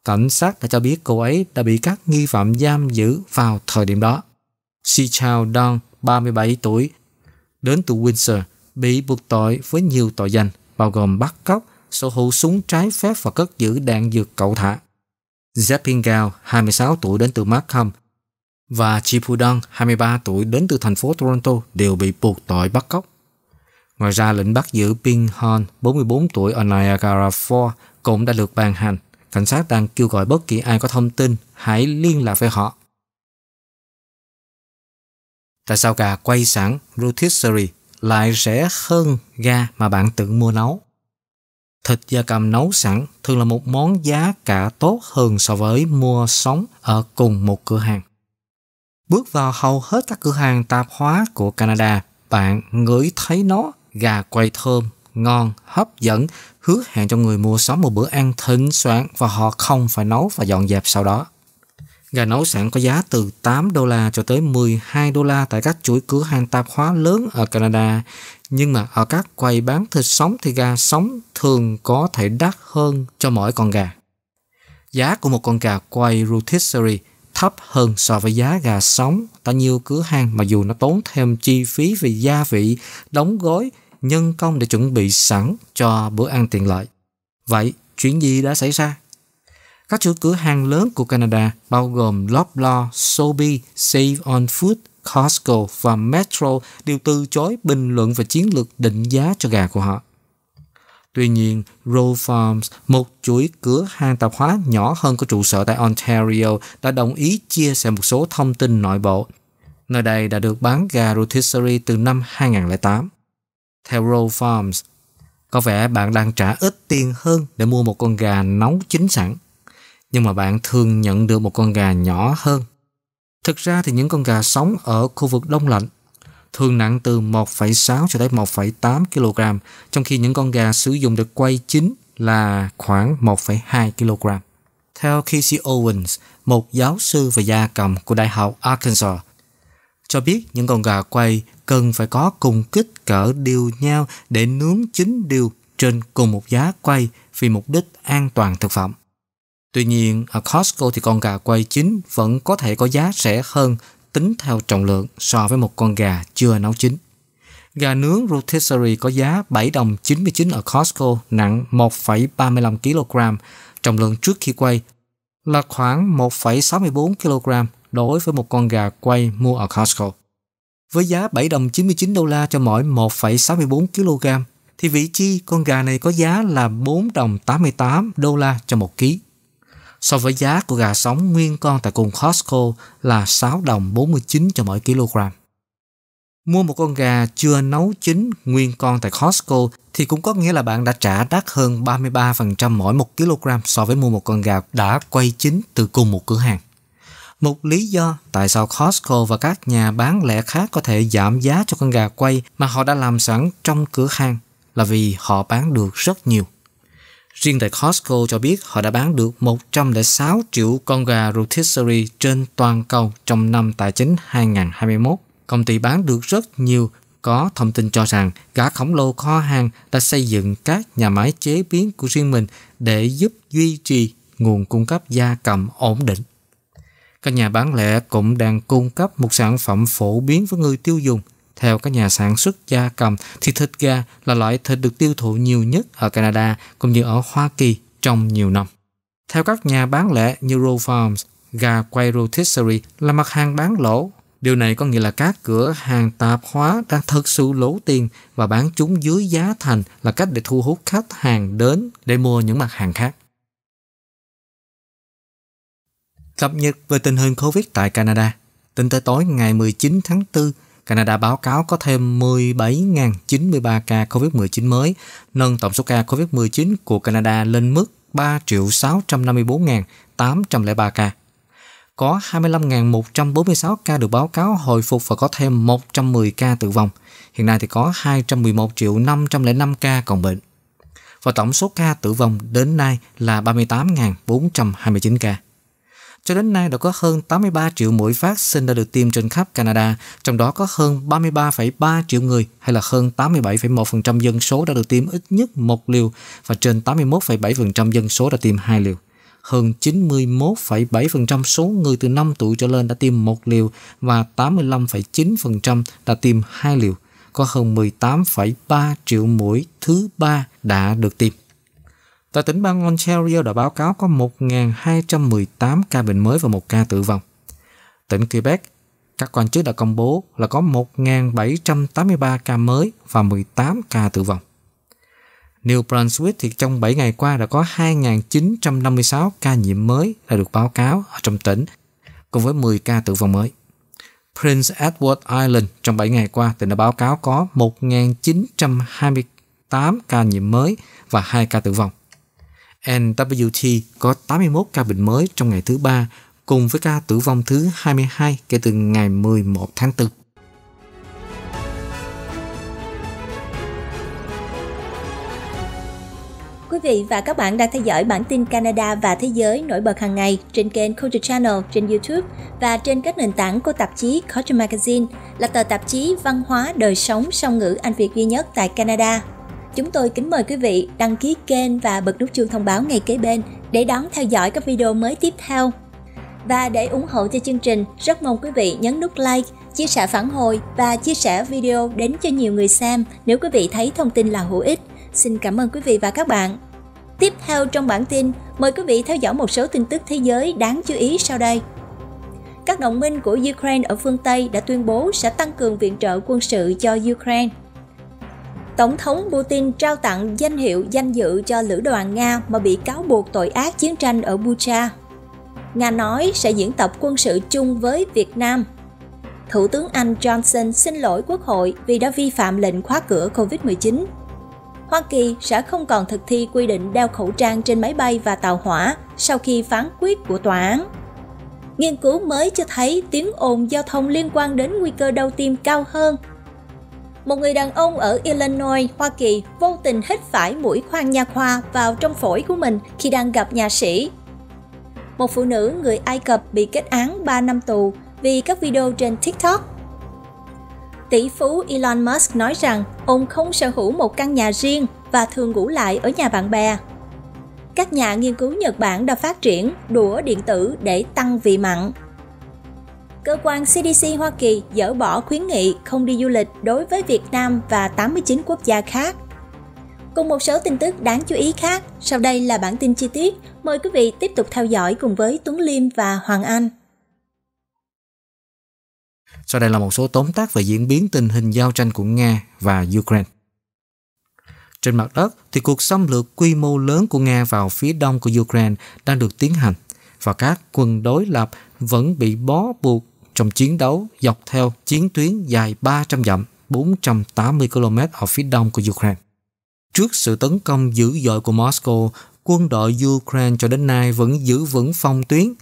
Cảnh sát đã cho biết cô ấy đã bị các nghi phạm giam giữ vào thời điểm đó. Sichao Don, 37 tuổi, đến từ Windsor, bị buộc tội với nhiều tội danh, bao gồm bắt cóc, sở hữu súng trái phép và cất giữ đạn dược cậu thả. Zeppingao, 26 tuổi đến từ Markham, và Chipudon, 23 tuổi đến từ thành phố Toronto đều bị buộc tội bắt cóc. Ngoài ra, lệnh bắt giữ Ping Hon, 44 tuổi ở Niagara Falls cũng đã được ban hành. Cảnh sát đang kêu gọi bất kỳ ai có thông tin hãy liên lạc với họ. Tại sao gà quay sẵn rotisserie lại rẻ hơn gà mà bạn tự mua nấu? Thịt gia cầm nấu sẵn thường là một món giá cả tốt hơn so với mua sống ở cùng một cửa hàng. Bước vào hầu hết các cửa hàng tạp hóa của Canada, bạn ngửi thấy nó gà quay thơm, ngon, hấp dẫn, hứa hẹn cho người mua sắm một bữa ăn thịnh soạn và họ không phải nấu và dọn dẹp sau đó. Gà nấu sẵn có giá từ 8 đô la cho tới 12 đô la tại các chuỗi cửa hàng tạp hóa lớn ở Canada. Nhưng mà ở các quầy bán thịt sống thì gà sống thường có thể đắt hơn cho mỗi con gà. Giá của một con gà quay rotisserie thấp hơn so với giá gà sống tại nhiều cửa hàng mà dù nó tốn thêm chi phí về gia vị, đóng gói, nhân công để chuẩn bị sẵn cho bữa ăn tiện lợi. Vậy, chuyện gì đã xảy ra? Các chuỗi cửa hàng lớn của Canada bao gồm Loblaw, Sobeys, Save on Food, Costco và Metro đều từ chối bình luận về chiến lược định giá cho gà của họ. Tuy nhiên, Row Farms, một chuỗi cửa hàng tạp hóa nhỏ hơn có trụ sở tại Ontario, đã đồng ý chia sẻ một số thông tin nội bộ. Nơi đây đã được bán gà rotisserie từ năm 2008. Theo Row Farms, có vẻ bạn đang trả ít tiền hơn để mua một con gà nóng chín sẵn nhưng mà bạn thường nhận được một con gà nhỏ hơn. Thực ra thì những con gà sống ở khu vực đông lạnh thường nặng từ 1,6 cho tới 1,8 kg, trong khi những con gà sử dụng được quay chín là khoảng 1,2 kg. Theo Casey Owens, một giáo sư về gia cầm của Đại học Arkansas, cho biết những con gà quay cần phải có cùng kích cỡ đều nhau để nướng chín đều trên cùng một giá quay vì mục đích an toàn thực phẩm. Tuy nhiên, ở Costco thì con gà quay chín vẫn có thể có giá rẻ hơn tính theo trọng lượng so với một con gà chưa nấu chín. Gà nướng rotisserie có giá 7 đồng 99 ở Costco nặng 1,35 kg, trọng lượng trước khi quay là khoảng 1,64 kg đối với một con gà quay mua ở Costco. Với giá 7 đồng 99 đô la cho mỗi 1,64 kg, thì vị chi con gà này có giá là 4 đồng 88 đô la cho một ký so với giá của gà sống nguyên con tại cùng Costco là 6 đồng 49 cho mỗi kg. Mua một con gà chưa nấu chín nguyên con tại Costco thì cũng có nghĩa là bạn đã trả đắt hơn 33% mỗi 1 kg so với mua một con gà đã quay chín từ cùng một cửa hàng. Một lý do tại sao Costco và các nhà bán lẻ khác có thể giảm giá cho con gà quay mà họ đã làm sẵn trong cửa hàng là vì họ bán được rất nhiều. Riêng tại Costco cho biết họ đã bán được 106 triệu con gà rotisserie trên toàn cầu trong năm tài chính 2021. Công ty bán được rất nhiều có thông tin cho rằng gà khổng lồ kho hàng đã xây dựng các nhà máy chế biến của riêng mình để giúp duy trì nguồn cung cấp gia cầm ổn định. Các nhà bán lẻ cũng đang cung cấp một sản phẩm phổ biến với người tiêu dùng – theo các nhà sản xuất gia cầm thì thịt gà là loại thịt được tiêu thụ nhiều nhất ở Canada cũng như ở Hoa Kỳ trong nhiều năm. Theo các nhà bán lẻ Eurofarms, gà quay rotisserie là mặt hàng bán lỗ. Điều này có nghĩa là các cửa hàng tạp hóa đang thực sự lỗ tiền và bán chúng dưới giá thành là cách để thu hút khách hàng đến để mua những mặt hàng khác. Cập nhật về tình hình COVID tại Canada. Tính tới tối ngày 19 tháng 4, Canada báo cáo có thêm 17.093 ca COVID-19 mới, nâng tổng số ca COVID-19 của Canada lên mức 3.654.803 ca. Có 25.146 ca được báo cáo hồi phục và có thêm 110 ca tử vong. Hiện nay thì có 211 505 ca còn bệnh. Và tổng số ca tử vong đến nay là 38.429 ca. Cho đến nay đã có hơn 83 triệu mũi vaccine đã được tiêm trên khắp Canada, trong đó có hơn 33,3 triệu người hay là hơn 87,1% dân số đã được tiêm ít nhất một liều và trên 81,7% dân số đã tiêm hai liều. Hơn 91,7% số người từ 5 tuổi trở lên đã tiêm một liều và 85,9% đã tiêm hai liều. Có hơn 18,3 triệu mũi thứ ba đã được tiêm. Tại tỉnh bang Ontario đã báo cáo có 1.218 ca bệnh mới và một ca tử vong. Tỉnh Quebec, các quan chức đã công bố là có 1.783 ca mới và 18 ca tử vong. New Brunswick thì trong 7 ngày qua đã có 2.956 ca nhiễm mới đã được báo cáo ở trong tỉnh, cùng với 10 ca tử vong mới. Prince Edward Island trong 7 ngày qua tỉnh đã báo cáo có 1.928 ca nhiễm mới và 2 ca tử vong. NWT có 81 ca bệnh mới trong ngày thứ ba, cùng với ca tử vong thứ 22 kể từ ngày 11 tháng 4. Quý vị và các bạn đang theo dõi bản tin Canada và thế giới nổi bật hàng ngày trên kênh Culture Channel trên YouTube và trên các nền tảng của tạp chí Culture Magazine là tờ tạp chí văn hóa đời sống song ngữ Anh Việt duy nhất tại Canada chúng tôi kính mời quý vị đăng ký kênh và bật nút chuông thông báo ngay kế bên để đón theo dõi các video mới tiếp theo. Và để ủng hộ cho chương trình, rất mong quý vị nhấn nút like, chia sẻ phản hồi và chia sẻ video đến cho nhiều người xem nếu quý vị thấy thông tin là hữu ích. Xin cảm ơn quý vị và các bạn. Tiếp theo trong bản tin, mời quý vị theo dõi một số tin tức thế giới đáng chú ý sau đây. Các đồng minh của Ukraine ở phương Tây đã tuyên bố sẽ tăng cường viện trợ quân sự cho Ukraine. Tổng thống Putin trao tặng danh hiệu danh dự cho lữ đoàn Nga mà bị cáo buộc tội ác chiến tranh ở Bucha. Nga nói sẽ diễn tập quân sự chung với Việt Nam. Thủ tướng Anh Johnson xin lỗi Quốc hội vì đã vi phạm lệnh khóa cửa COVID-19. Hoa Kỳ sẽ không còn thực thi quy định đeo khẩu trang trên máy bay và tàu hỏa sau khi phán quyết của tòa án. Nghiên cứu mới cho thấy tiếng ồn giao thông liên quan đến nguy cơ đau tim cao hơn một người đàn ông ở Illinois, Hoa Kỳ vô tình hít phải mũi khoan nha khoa vào trong phổi của mình khi đang gặp nhà sĩ. Một phụ nữ người Ai Cập bị kết án 3 năm tù vì các video trên TikTok. Tỷ phú Elon Musk nói rằng ông không sở hữu một căn nhà riêng và thường ngủ lại ở nhà bạn bè. Các nhà nghiên cứu Nhật Bản đã phát triển đũa điện tử để tăng vị mặn cơ quan CDC Hoa Kỳ dỡ bỏ khuyến nghị không đi du lịch đối với Việt Nam và 89 quốc gia khác. Cùng một số tin tức đáng chú ý khác, sau đây là bản tin chi tiết. Mời quý vị tiếp tục theo dõi cùng với Tuấn Liêm và Hoàng Anh. Sau đây là một số tóm tắt về diễn biến tình hình giao tranh của Nga và Ukraine. Trên mặt đất thì cuộc xâm lược quy mô lớn của Nga vào phía đông của Ukraine đang được tiến hành và các quân đối lập vẫn bị bó buộc trong chiến đấu dọc theo chiến tuyến dài 300 dặm 480 km ở phía đông của Ukraine. Trước sự tấn công dữ dội của Moscow, quân đội Ukraine cho đến nay vẫn giữ vững phong tuyến.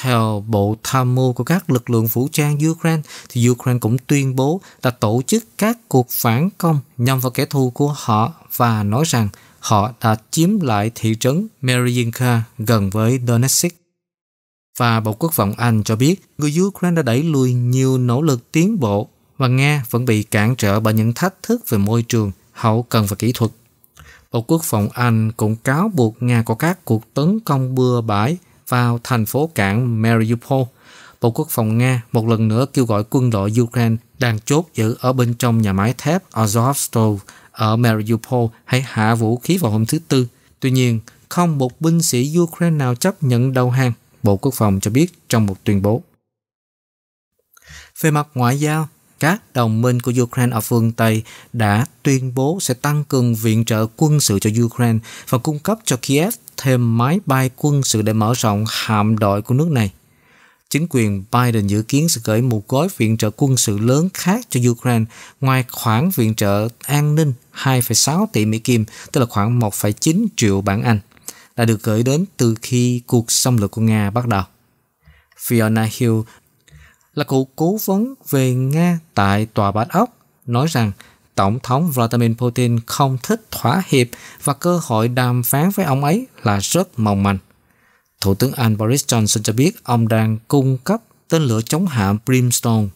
Theo Bộ Tham mưu của các lực lượng vũ trang Ukraine, thì Ukraine cũng tuyên bố đã tổ chức các cuộc phản công nhằm vào kẻ thù của họ và nói rằng họ đã chiếm lại thị trấn Mariinka gần với Donetsk và Bộ Quốc phòng Anh cho biết người Ukraine đã đẩy lùi nhiều nỗ lực tiến bộ và Nga vẫn bị cản trở bởi những thách thức về môi trường, hậu cần và kỹ thuật. Bộ Quốc phòng Anh cũng cáo buộc Nga có các cuộc tấn công bừa bãi vào thành phố cảng Mariupol. Bộ Quốc phòng Nga một lần nữa kêu gọi quân đội Ukraine đang chốt giữ ở bên trong nhà máy thép Azovstal ở Mariupol hãy hạ vũ khí vào hôm thứ Tư. Tuy nhiên, không một binh sĩ Ukraine nào chấp nhận đầu hàng Bộ Quốc phòng cho biết trong một tuyên bố. Về mặt ngoại giao, các đồng minh của Ukraine ở phương Tây đã tuyên bố sẽ tăng cường viện trợ quân sự cho Ukraine và cung cấp cho Kiev thêm máy bay quân sự để mở rộng hạm đội của nước này. Chính quyền Biden dự kiến sẽ gửi một gói viện trợ quân sự lớn khác cho Ukraine ngoài khoản viện trợ an ninh 2,6 tỷ Mỹ Kim, tức là khoảng 1,9 triệu bảng Anh đã được gửi đến từ khi cuộc xâm lược của Nga bắt đầu. Fiona Hill là cựu cố vấn về Nga tại Tòa bát Ốc, nói rằng Tổng thống Vladimir Putin không thích thỏa hiệp và cơ hội đàm phán với ông ấy là rất mong manh. Thủ tướng Anh Boris Johnson cho biết ông đang cung cấp tên lửa chống hạm Brimstone.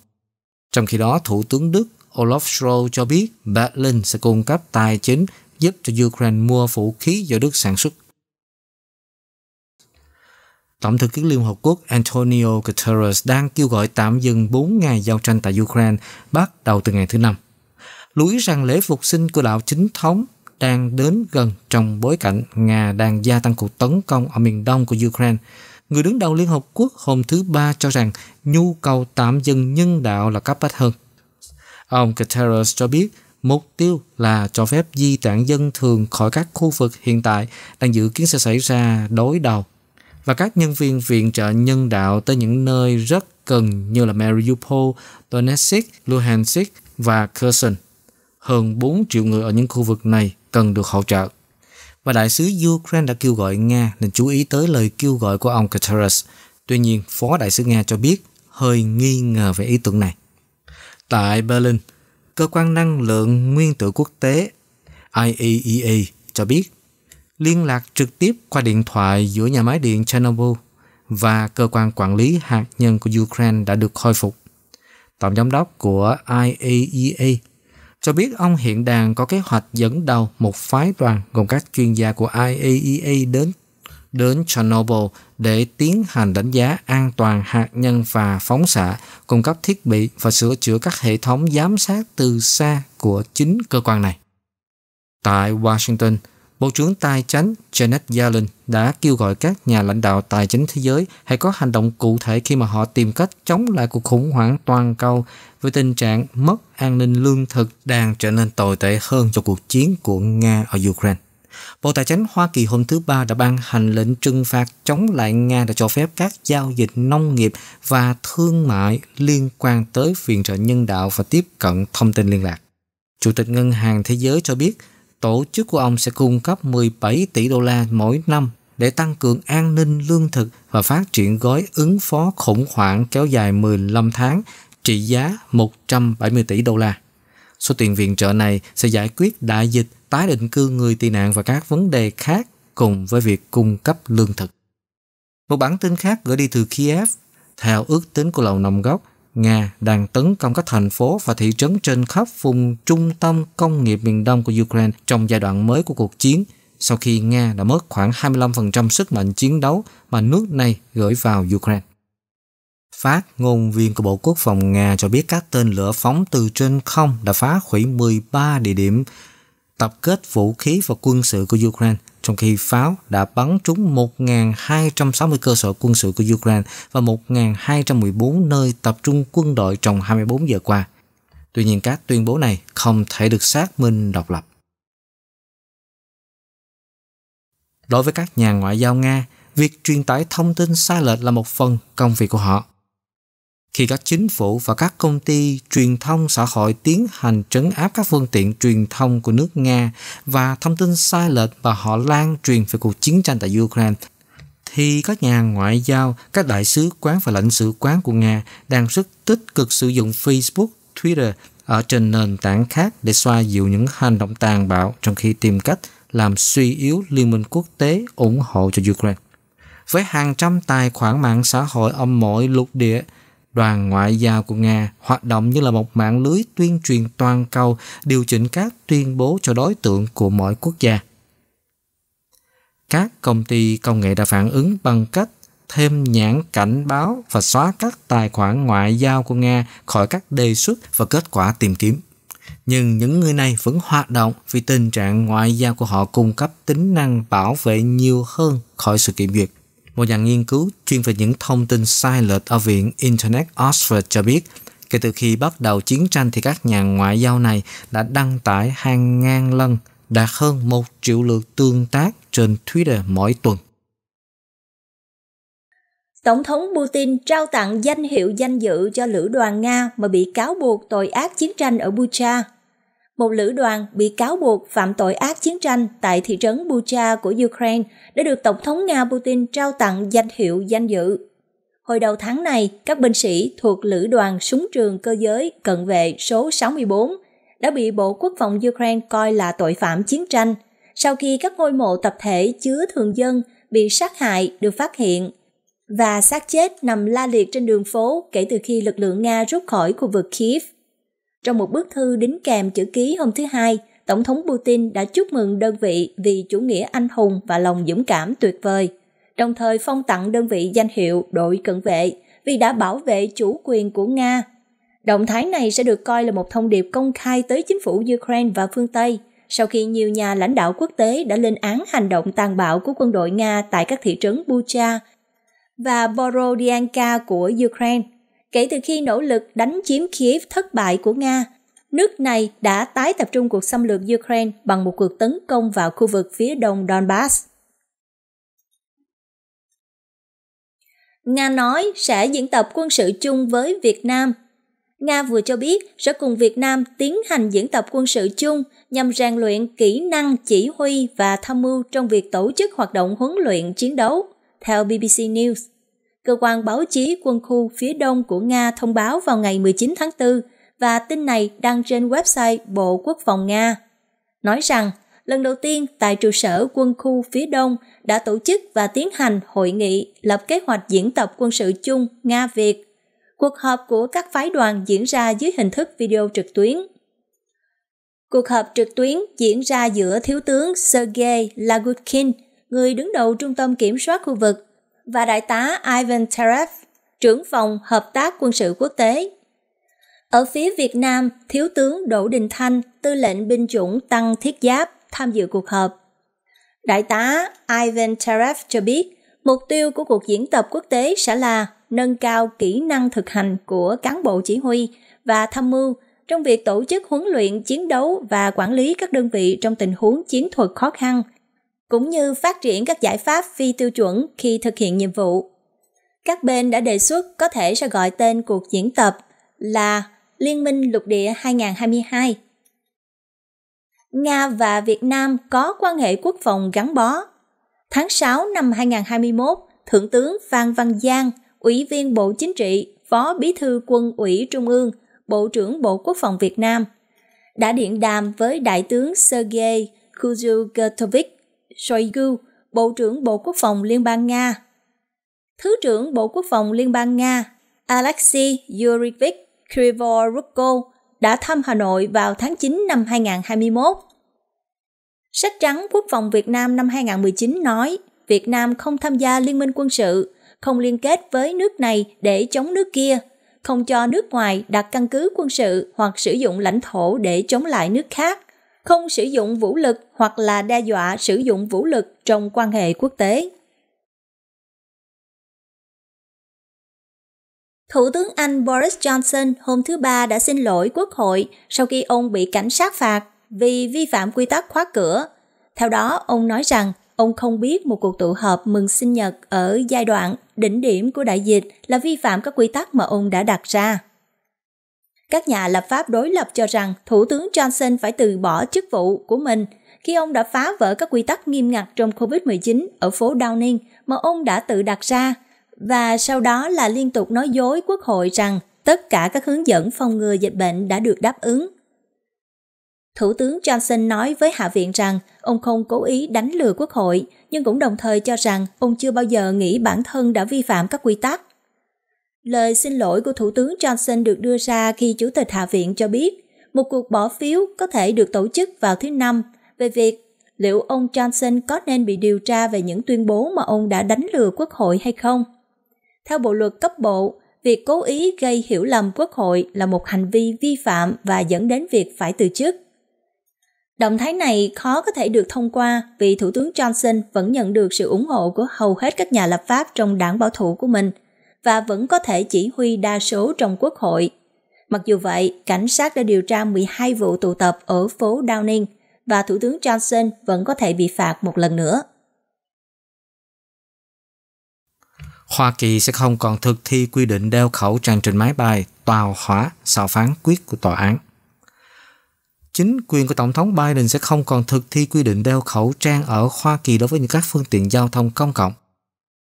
Trong khi đó, Thủ tướng Đức Olaf Scholz cho biết Berlin sẽ cung cấp tài chính giúp cho Ukraine mua vũ khí do Đức sản xuất. Tổng thư ký Liên Hợp Quốc Antonio Guterres đang kêu gọi tạm dừng 4 ngày giao tranh tại Ukraine bắt đầu từ ngày thứ Năm. Lưu ý rằng lễ phục sinh của đạo chính thống đang đến gần trong bối cảnh Nga đang gia tăng cuộc tấn công ở miền đông của Ukraine. Người đứng đầu Liên Hợp Quốc hôm thứ Ba cho rằng nhu cầu tạm dừng nhân đạo là cấp bách hơn. Ông Guterres cho biết mục tiêu là cho phép di tản dân thường khỏi các khu vực hiện tại đang dự kiến sẽ xảy ra đối đầu và các nhân viên viện trợ nhân đạo tới những nơi rất cần như là Mariupol, Donetsk, Luhansk và Kherson. Hơn 4 triệu người ở những khu vực này cần được hỗ trợ. Và đại sứ Ukraine đã kêu gọi Nga nên chú ý tới lời kêu gọi của ông Guterres. Tuy nhiên, phó đại sứ Nga cho biết hơi nghi ngờ về ý tưởng này. Tại Berlin, cơ quan năng lượng nguyên tử quốc tế IAEA e cho biết liên lạc trực tiếp qua điện thoại giữa nhà máy điện Chernobyl và cơ quan quản lý hạt nhân của Ukraine đã được khôi phục. Tổng giám đốc của IAEA e cho biết ông hiện đang có kế hoạch dẫn đầu một phái đoàn gồm các chuyên gia của IAEA e đến đến Chernobyl để tiến hành đánh giá an toàn hạt nhân và phóng xạ, cung cấp thiết bị và sửa chữa các hệ thống giám sát từ xa của chính cơ quan này. Tại Washington, Bộ trưởng Tài chính Janet Yellen đã kêu gọi các nhà lãnh đạo tài chính thế giới hãy có hành động cụ thể khi mà họ tìm cách chống lại cuộc khủng hoảng toàn cầu với tình trạng mất an ninh lương thực đang trở nên tồi tệ hơn cho cuộc chiến của Nga ở Ukraine. Bộ Tài chính Hoa Kỳ hôm thứ Ba đã ban hành lệnh trừng phạt chống lại Nga đã cho phép các giao dịch nông nghiệp và thương mại liên quan tới viện trợ nhân đạo và tiếp cận thông tin liên lạc. Chủ tịch Ngân hàng Thế giới cho biết tổ chức của ông sẽ cung cấp 17 tỷ đô la mỗi năm để tăng cường an ninh lương thực và phát triển gói ứng phó khủng hoảng kéo dài 15 tháng trị giá 170 tỷ đô la. Số tiền viện trợ này sẽ giải quyết đại dịch, tái định cư người tị nạn và các vấn đề khác cùng với việc cung cấp lương thực. Một bản tin khác gửi đi từ Kiev, theo ước tính của Lầu Năm Góc, Nga đang tấn công các thành phố và thị trấn trên khắp vùng trung tâm công nghiệp miền đông của Ukraine trong giai đoạn mới của cuộc chiến sau khi Nga đã mất khoảng 25% sức mạnh chiến đấu mà nước này gửi vào Ukraine. Phát ngôn viên của Bộ Quốc phòng Nga cho biết các tên lửa phóng từ trên không đã phá hủy 13 địa điểm tập kết vũ khí và quân sự của Ukraine, trong khi pháo đã bắn trúng 1.260 cơ sở quân sự của Ukraine và 1.214 nơi tập trung quân đội trong 24 giờ qua. Tuy nhiên các tuyên bố này không thể được xác minh độc lập. Đối với các nhà ngoại giao Nga, việc truyền tải thông tin sai lệch là một phần công việc của họ khi các chính phủ và các công ty truyền thông xã hội tiến hành trấn áp các phương tiện truyền thông của nước Nga và thông tin sai lệch mà họ lan truyền về cuộc chiến tranh tại Ukraine, thì các nhà ngoại giao, các đại sứ quán và lãnh sự quán của Nga đang rất tích cực sử dụng Facebook, Twitter ở trên nền tảng khác để xoa dịu những hành động tàn bạo trong khi tìm cách làm suy yếu liên minh quốc tế ủng hộ cho Ukraine. Với hàng trăm tài khoản mạng xã hội ở mọi lục địa – Đoàn ngoại giao của Nga hoạt động như là một mạng lưới tuyên truyền toàn cầu điều chỉnh các tuyên bố cho đối tượng của mọi quốc gia. Các công ty công nghệ đã phản ứng bằng cách thêm nhãn cảnh báo và xóa các tài khoản ngoại giao của Nga khỏi các đề xuất và kết quả tìm kiếm. Nhưng những người này vẫn hoạt động vì tình trạng ngoại giao của họ cung cấp tính năng bảo vệ nhiều hơn khỏi sự kiểm duyệt một nhà nghiên cứu chuyên về những thông tin sai lệch ở Viện Internet Oxford cho biết, kể từ khi bắt đầu chiến tranh thì các nhà ngoại giao này đã đăng tải hàng ngàn lần đạt hơn một triệu lượt tương tác trên Twitter mỗi tuần. Tổng thống Putin trao tặng danh hiệu danh dự cho lữ đoàn Nga mà bị cáo buộc tội ác chiến tranh ở Bucha một lữ đoàn bị cáo buộc phạm tội ác chiến tranh tại thị trấn Bucha của Ukraine đã được Tổng thống Nga Putin trao tặng danh hiệu danh dự. Hồi đầu tháng này, các binh sĩ thuộc lữ đoàn súng trường cơ giới cận vệ số 64 đã bị Bộ Quốc phòng Ukraine coi là tội phạm chiến tranh sau khi các ngôi mộ tập thể chứa thường dân bị sát hại được phát hiện và xác chết nằm la liệt trên đường phố kể từ khi lực lượng Nga rút khỏi khu vực Kiev. Trong một bức thư đính kèm chữ ký hôm thứ Hai, Tổng thống Putin đã chúc mừng đơn vị vì chủ nghĩa anh hùng và lòng dũng cảm tuyệt vời, đồng thời phong tặng đơn vị danh hiệu đội cận vệ vì đã bảo vệ chủ quyền của Nga. Động thái này sẽ được coi là một thông điệp công khai tới chính phủ Ukraine và phương Tây sau khi nhiều nhà lãnh đạo quốc tế đã lên án hành động tàn bạo của quân đội Nga tại các thị trấn Bucha và Borodianka của Ukraine kể từ khi nỗ lực đánh chiếm Kiev thất bại của Nga. Nước này đã tái tập trung cuộc xâm lược Ukraine bằng một cuộc tấn công vào khu vực phía đông Donbass. Nga nói sẽ diễn tập quân sự chung với Việt Nam. Nga vừa cho biết sẽ cùng Việt Nam tiến hành diễn tập quân sự chung nhằm rèn luyện kỹ năng chỉ huy và tham mưu trong việc tổ chức hoạt động huấn luyện chiến đấu, theo BBC News cơ quan báo chí quân khu phía đông của Nga thông báo vào ngày 19 tháng 4 và tin này đăng trên website Bộ Quốc phòng Nga. Nói rằng, lần đầu tiên tại trụ sở quân khu phía đông đã tổ chức và tiến hành hội nghị lập kế hoạch diễn tập quân sự chung Nga-Việt. Cuộc họp của các phái đoàn diễn ra dưới hình thức video trực tuyến. Cuộc họp trực tuyến diễn ra giữa Thiếu tướng Sergei Lagutkin, người đứng đầu Trung tâm Kiểm soát khu vực và Đại tá Ivan Tarev, trưởng phòng Hợp tác quân sự quốc tế. Ở phía Việt Nam, Thiếu tướng Đỗ Đình Thanh, tư lệnh binh chủng tăng thiết giáp, tham dự cuộc họp. Đại tá Ivan Tarev cho biết, mục tiêu của cuộc diễn tập quốc tế sẽ là nâng cao kỹ năng thực hành của cán bộ chỉ huy và tham mưu trong việc tổ chức huấn luyện chiến đấu và quản lý các đơn vị trong tình huống chiến thuật khó khăn – cũng như phát triển các giải pháp phi tiêu chuẩn khi thực hiện nhiệm vụ. Các bên đã đề xuất có thể sẽ gọi tên cuộc diễn tập là Liên minh lục địa 2022. Nga và Việt Nam có quan hệ quốc phòng gắn bó. Tháng 6 năm 2021, Thượng tướng Phan Văn Giang, Ủy viên Bộ Chính trị, Phó Bí thư Quân ủy Trung ương, Bộ trưởng Bộ Quốc phòng Việt Nam, đã điện đàm với Đại tướng Sergei Kuzhugatovich Shoigu, Bộ trưởng Bộ Quốc phòng Liên bang Nga, Thứ trưởng Bộ Quốc phòng Liên bang Nga Alexei Yurievich Krivorukko đã thăm Hà Nội vào tháng 9 năm 2021. Sách trắng Quốc phòng Việt Nam năm 2019 nói Việt Nam không tham gia liên minh quân sự, không liên kết với nước này để chống nước kia, không cho nước ngoài đặt căn cứ quân sự hoặc sử dụng lãnh thổ để chống lại nước khác không sử dụng vũ lực hoặc là đe dọa sử dụng vũ lực trong quan hệ quốc tế. Thủ tướng Anh Boris Johnson hôm thứ Ba đã xin lỗi Quốc hội sau khi ông bị cảnh sát phạt vì vi phạm quy tắc khóa cửa. Theo đó, ông nói rằng ông không biết một cuộc tụ họp mừng sinh nhật ở giai đoạn đỉnh điểm của đại dịch là vi phạm các quy tắc mà ông đã đặt ra. Các nhà lập pháp đối lập cho rằng Thủ tướng Johnson phải từ bỏ chức vụ của mình khi ông đã phá vỡ các quy tắc nghiêm ngặt trong COVID-19 ở phố Downing mà ông đã tự đặt ra và sau đó là liên tục nói dối quốc hội rằng tất cả các hướng dẫn phòng ngừa dịch bệnh đã được đáp ứng. Thủ tướng Johnson nói với Hạ viện rằng ông không cố ý đánh lừa quốc hội, nhưng cũng đồng thời cho rằng ông chưa bao giờ nghĩ bản thân đã vi phạm các quy tắc. Lời xin lỗi của Thủ tướng Johnson được đưa ra khi Chủ tịch Hạ viện cho biết một cuộc bỏ phiếu có thể được tổ chức vào thứ Năm về việc liệu ông Johnson có nên bị điều tra về những tuyên bố mà ông đã đánh lừa quốc hội hay không. Theo bộ luật cấp bộ, việc cố ý gây hiểu lầm quốc hội là một hành vi vi phạm và dẫn đến việc phải từ chức. Động thái này khó có thể được thông qua vì Thủ tướng Johnson vẫn nhận được sự ủng hộ của hầu hết các nhà lập pháp trong đảng bảo thủ của mình – và vẫn có thể chỉ huy đa số trong quốc hội. Mặc dù vậy, cảnh sát đã điều tra 12 vụ tụ tập ở phố Downing và Thủ tướng Johnson vẫn có thể bị phạt một lần nữa. Hoa Kỳ sẽ không còn thực thi quy định đeo khẩu trang trên máy bay, tàu hỏa sau phán quyết của tòa án. Chính quyền của Tổng thống Biden sẽ không còn thực thi quy định đeo khẩu trang ở Hoa Kỳ đối với những các phương tiện giao thông công cộng.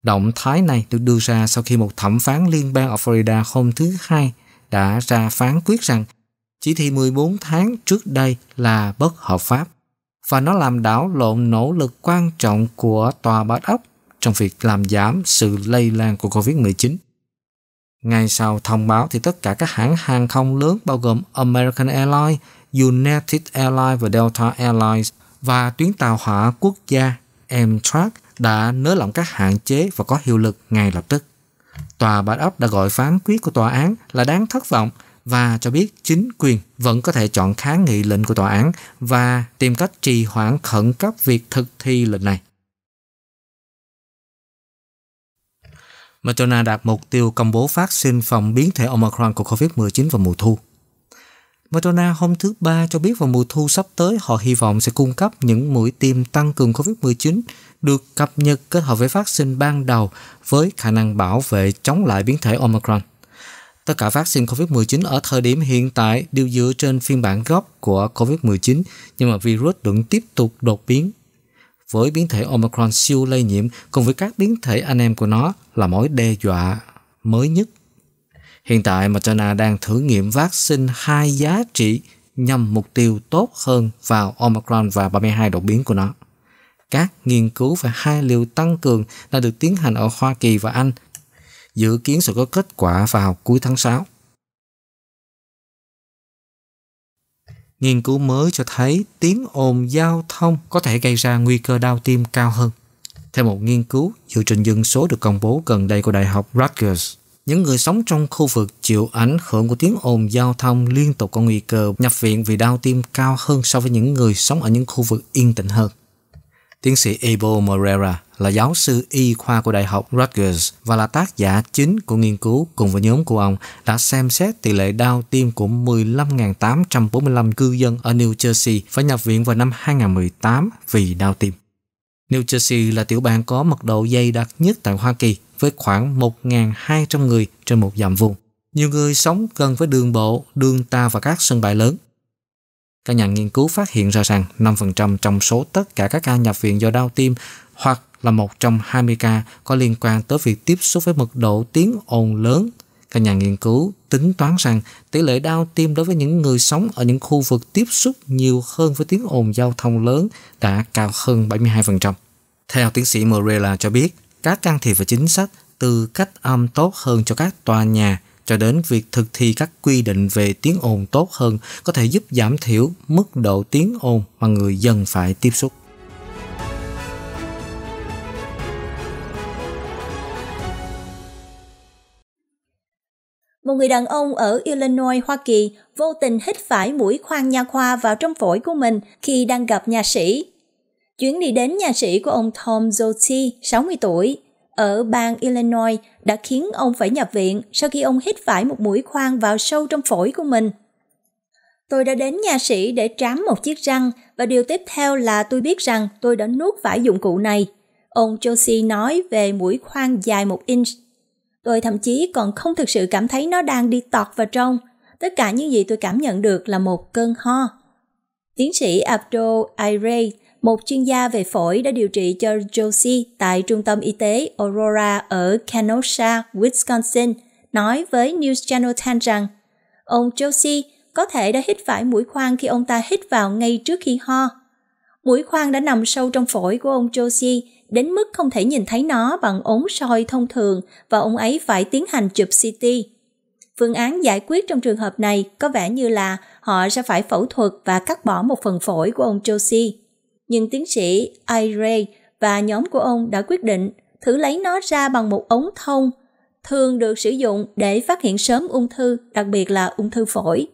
Động thái này được đưa ra sau khi một thẩm phán liên bang ở Florida hôm thứ Hai đã ra phán quyết rằng chỉ thị 14 tháng trước đây là bất hợp pháp và nó làm đảo lộn nỗ lực quan trọng của tòa bát ốc trong việc làm giảm sự lây lan của COVID-19. Ngay sau thông báo thì tất cả các hãng hàng không lớn bao gồm American Airlines, United Airlines và Delta Airlines và tuyến tàu hỏa quốc gia Amtrak đã nới lỏng các hạn chế và có hiệu lực ngay lập tức. Tòa Bạch Ốc đã gọi phán quyết của tòa án là đáng thất vọng và cho biết chính quyền vẫn có thể chọn kháng nghị lệnh của tòa án và tìm cách trì hoãn khẩn cấp việc thực thi lệnh này. Moderna đạt mục tiêu công bố phát sinh phòng biến thể Omicron của COVID-19 vào mùa thu. Moderna hôm thứ Ba cho biết vào mùa thu sắp tới họ hy vọng sẽ cung cấp những mũi tiêm tăng cường COVID-19 được cập nhật kết hợp với vaccine ban đầu với khả năng bảo vệ chống lại biến thể Omicron. Tất cả vaccine COVID-19 ở thời điểm hiện tại đều dựa trên phiên bản gốc của COVID-19, nhưng mà virus vẫn tiếp tục đột biến. Với biến thể Omicron siêu lây nhiễm cùng với các biến thể anh em của nó là mối đe dọa mới nhất Hiện tại Moderna đang thử nghiệm vaccine hai giá trị nhằm mục tiêu tốt hơn vào Omicron và 32 đột biến của nó. Các nghiên cứu về hai liều tăng cường đã được tiến hành ở Hoa Kỳ và Anh, dự kiến sẽ có kết quả vào cuối tháng 6. Nghiên cứu mới cho thấy tiếng ồn giao thông có thể gây ra nguy cơ đau tim cao hơn. Theo một nghiên cứu dựa trên dân số được công bố gần đây của Đại học Rutgers, những người sống trong khu vực chịu ảnh hưởng của tiếng ồn giao thông liên tục có nguy cơ nhập viện vì đau tim cao hơn so với những người sống ở những khu vực yên tĩnh hơn. Tiến sĩ Abel Moreira là giáo sư y khoa của Đại học Rutgers và là tác giả chính của nghiên cứu cùng với nhóm của ông đã xem xét tỷ lệ đau tim của 15.845 cư dân ở New Jersey phải nhập viện vào năm 2018 vì đau tim. New Jersey là tiểu bang có mật độ dày đặc nhất tại Hoa Kỳ với khoảng 1.200 người trên một dặm vùng. Nhiều người sống gần với đường bộ, đường ta và các sân bay lớn. Các nhà nghiên cứu phát hiện ra rằng 5% trong số tất cả các ca nhập viện do đau tim hoặc là một trong 20 ca có liên quan tới việc tiếp xúc với mật độ tiếng ồn lớn. Các nhà nghiên cứu tính toán rằng tỷ lệ đau tim đối với những người sống ở những khu vực tiếp xúc nhiều hơn với tiếng ồn giao thông lớn đã cao hơn 72%. Theo tiến sĩ Morella cho biết, các can thiệp và chính sách từ cách âm tốt hơn cho các tòa nhà cho đến việc thực thi các quy định về tiếng ồn tốt hơn có thể giúp giảm thiểu mức độ tiếng ồn mà người dân phải tiếp xúc. Một người đàn ông ở Illinois, Hoa Kỳ vô tình hít phải mũi khoan nha khoa vào trong phổi của mình khi đang gặp nhà sĩ chuyến đi đến nhà sĩ của ông Tom Zoti, 60 tuổi, ở bang Illinois đã khiến ông phải nhập viện sau khi ông hít phải một mũi khoan vào sâu trong phổi của mình. Tôi đã đến nhà sĩ để trám một chiếc răng và điều tiếp theo là tôi biết rằng tôi đã nuốt phải dụng cụ này. Ông Josie nói về mũi khoan dài một inch. Tôi thậm chí còn không thực sự cảm thấy nó đang đi tọt vào trong. Tất cả những gì tôi cảm nhận được là một cơn ho. Tiến sĩ Abdul Iray một chuyên gia về phổi đã điều trị cho Josie tại trung tâm y tế Aurora ở Kenosha, Wisconsin, nói với News Channel 10 rằng ông Josie có thể đã hít phải mũi khoan khi ông ta hít vào ngay trước khi ho. Mũi khoan đã nằm sâu trong phổi của ông Josie đến mức không thể nhìn thấy nó bằng ống soi thông thường và ông ấy phải tiến hành chụp CT. Phương án giải quyết trong trường hợp này có vẻ như là họ sẽ phải phẫu thuật và cắt bỏ một phần phổi của ông Josie nhưng tiến sĩ Iray và nhóm của ông đã quyết định thử lấy nó ra bằng một ống thông, thường được sử dụng để phát hiện sớm ung thư, đặc biệt là ung thư phổi.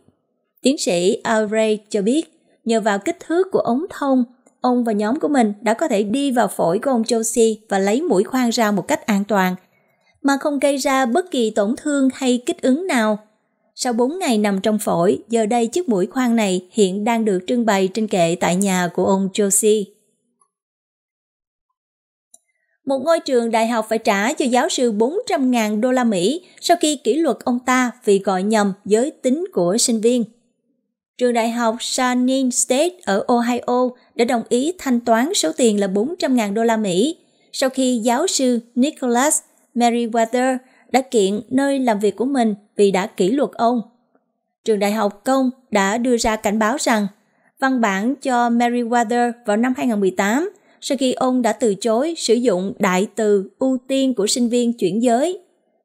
Tiến sĩ Iray cho biết, nhờ vào kích thước của ống thông, ông và nhóm của mình đã có thể đi vào phổi của ông Josie và lấy mũi khoan ra một cách an toàn, mà không gây ra bất kỳ tổn thương hay kích ứng nào sau 4 ngày nằm trong phổi, giờ đây chiếc mũi khoan này hiện đang được trưng bày trên kệ tại nhà của ông Josie. Một ngôi trường đại học phải trả cho giáo sư 400.000 đô la Mỹ sau khi kỷ luật ông ta vì gọi nhầm giới tính của sinh viên. Trường đại học Sanin State ở Ohio đã đồng ý thanh toán số tiền là 400.000 đô la Mỹ sau khi giáo sư Nicholas Meriwether đã kiện nơi làm việc của mình vì đã kỷ luật ông. Trường Đại học Công đã đưa ra cảnh báo rằng văn bản cho Meriwether vào năm 2018 sau khi ông đã từ chối sử dụng đại từ ưu tiên của sinh viên chuyển giới,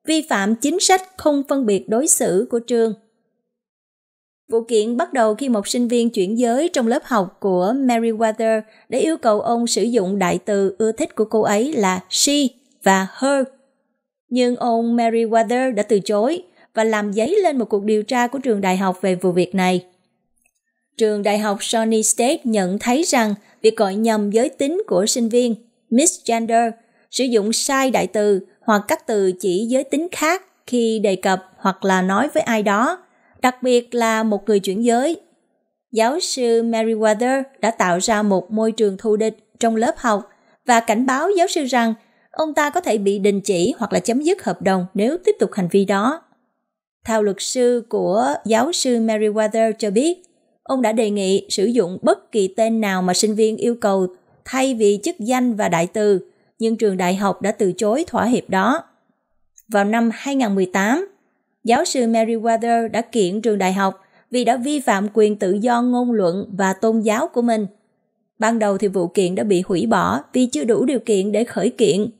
vi phạm chính sách không phân biệt đối xử của trường. Vụ kiện bắt đầu khi một sinh viên chuyển giới trong lớp học của Meriwether đã yêu cầu ông sử dụng đại từ ưa thích của cô ấy là she và her nhưng ông Meriwether đã từ chối và làm giấy lên một cuộc điều tra của trường đại học về vụ việc này. Trường đại học Shawnee State nhận thấy rằng việc gọi nhầm giới tính của sinh viên, misgender, sử dụng sai đại từ hoặc các từ chỉ giới tính khác khi đề cập hoặc là nói với ai đó, đặc biệt là một người chuyển giới. Giáo sư Meriwether đã tạo ra một môi trường thù địch trong lớp học và cảnh báo giáo sư rằng ông ta có thể bị đình chỉ hoặc là chấm dứt hợp đồng nếu tiếp tục hành vi đó. Theo luật sư của giáo sư Meriwether cho biết, ông đã đề nghị sử dụng bất kỳ tên nào mà sinh viên yêu cầu thay vì chức danh và đại từ, nhưng trường đại học đã từ chối thỏa hiệp đó. Vào năm 2018, giáo sư Meriwether đã kiện trường đại học vì đã vi phạm quyền tự do ngôn luận và tôn giáo của mình. Ban đầu thì vụ kiện đã bị hủy bỏ vì chưa đủ điều kiện để khởi kiện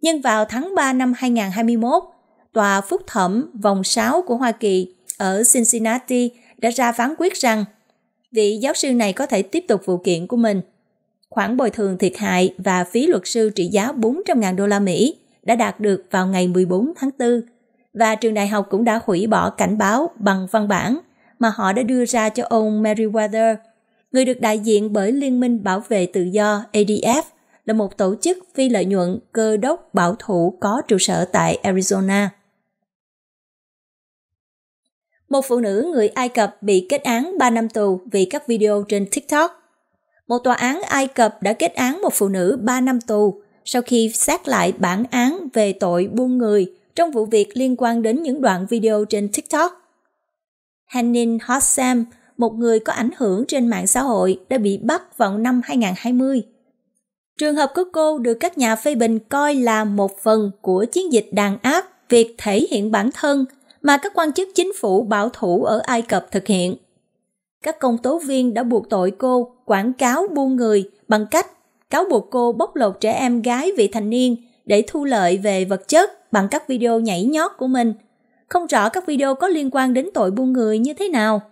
nhưng vào tháng 3 năm 2021, tòa phúc thẩm vòng 6 của Hoa Kỳ ở Cincinnati đã ra phán quyết rằng vị giáo sư này có thể tiếp tục vụ kiện của mình. Khoản bồi thường thiệt hại và phí luật sư trị giá 400.000 đô la Mỹ đã đạt được vào ngày 14 tháng 4 và trường đại học cũng đã hủy bỏ cảnh báo bằng văn bản mà họ đã đưa ra cho ông Meriwether, người được đại diện bởi Liên minh Bảo vệ Tự do ADF – là một tổ chức phi lợi nhuận cơ đốc bảo thủ có trụ sở tại Arizona. Một phụ nữ người Ai Cập bị kết án 3 năm tù vì các video trên TikTok. Một tòa án Ai Cập đã kết án một phụ nữ 3 năm tù sau khi xét lại bản án về tội buôn người trong vụ việc liên quan đến những đoạn video trên TikTok. Hanin Hossam, một người có ảnh hưởng trên mạng xã hội, đã bị bắt vào năm 2020 Trường hợp của cô được các nhà phê bình coi là một phần của chiến dịch đàn áp việc thể hiện bản thân mà các quan chức chính phủ bảo thủ ở Ai Cập thực hiện. Các công tố viên đã buộc tội cô quảng cáo buôn người bằng cách cáo buộc cô bóc lột trẻ em gái vị thành niên để thu lợi về vật chất bằng các video nhảy nhót của mình. Không rõ các video có liên quan đến tội buôn người như thế nào.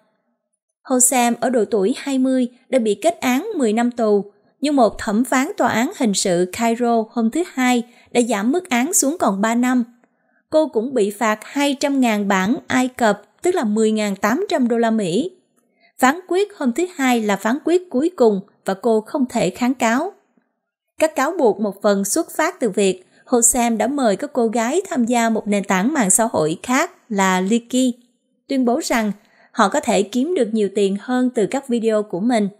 Hossein ở độ tuổi 20 đã bị kết án 10 năm tù nhưng một thẩm phán tòa án hình sự Cairo hôm thứ Hai đã giảm mức án xuống còn 3 năm. Cô cũng bị phạt 200.000 bảng Ai Cập, tức là 10.800 đô la Mỹ. Phán quyết hôm thứ Hai là phán quyết cuối cùng và cô không thể kháng cáo. Các cáo buộc một phần xuất phát từ việc Hossein đã mời các cô gái tham gia một nền tảng mạng xã hội khác là Liki, tuyên bố rằng họ có thể kiếm được nhiều tiền hơn từ các video của mình –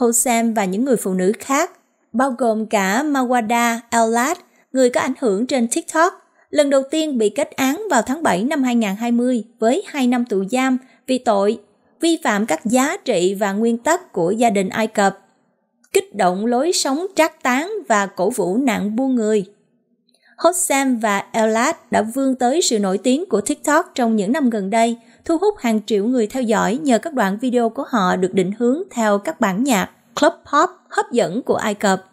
Kosem và những người phụ nữ khác, bao gồm cả Mawada Elad, người có ảnh hưởng trên TikTok, lần đầu tiên bị kết án vào tháng 7 năm 2020 với 2 năm tù giam vì tội vi phạm các giá trị và nguyên tắc của gia đình Ai Cập, kích động lối sống trác tán và cổ vũ nạn buôn người. Hossam và Elad đã vươn tới sự nổi tiếng của TikTok trong những năm gần đây – thu hút hàng triệu người theo dõi nhờ các đoạn video của họ được định hướng theo các bản nhạc club pop hấp dẫn của Ai Cập.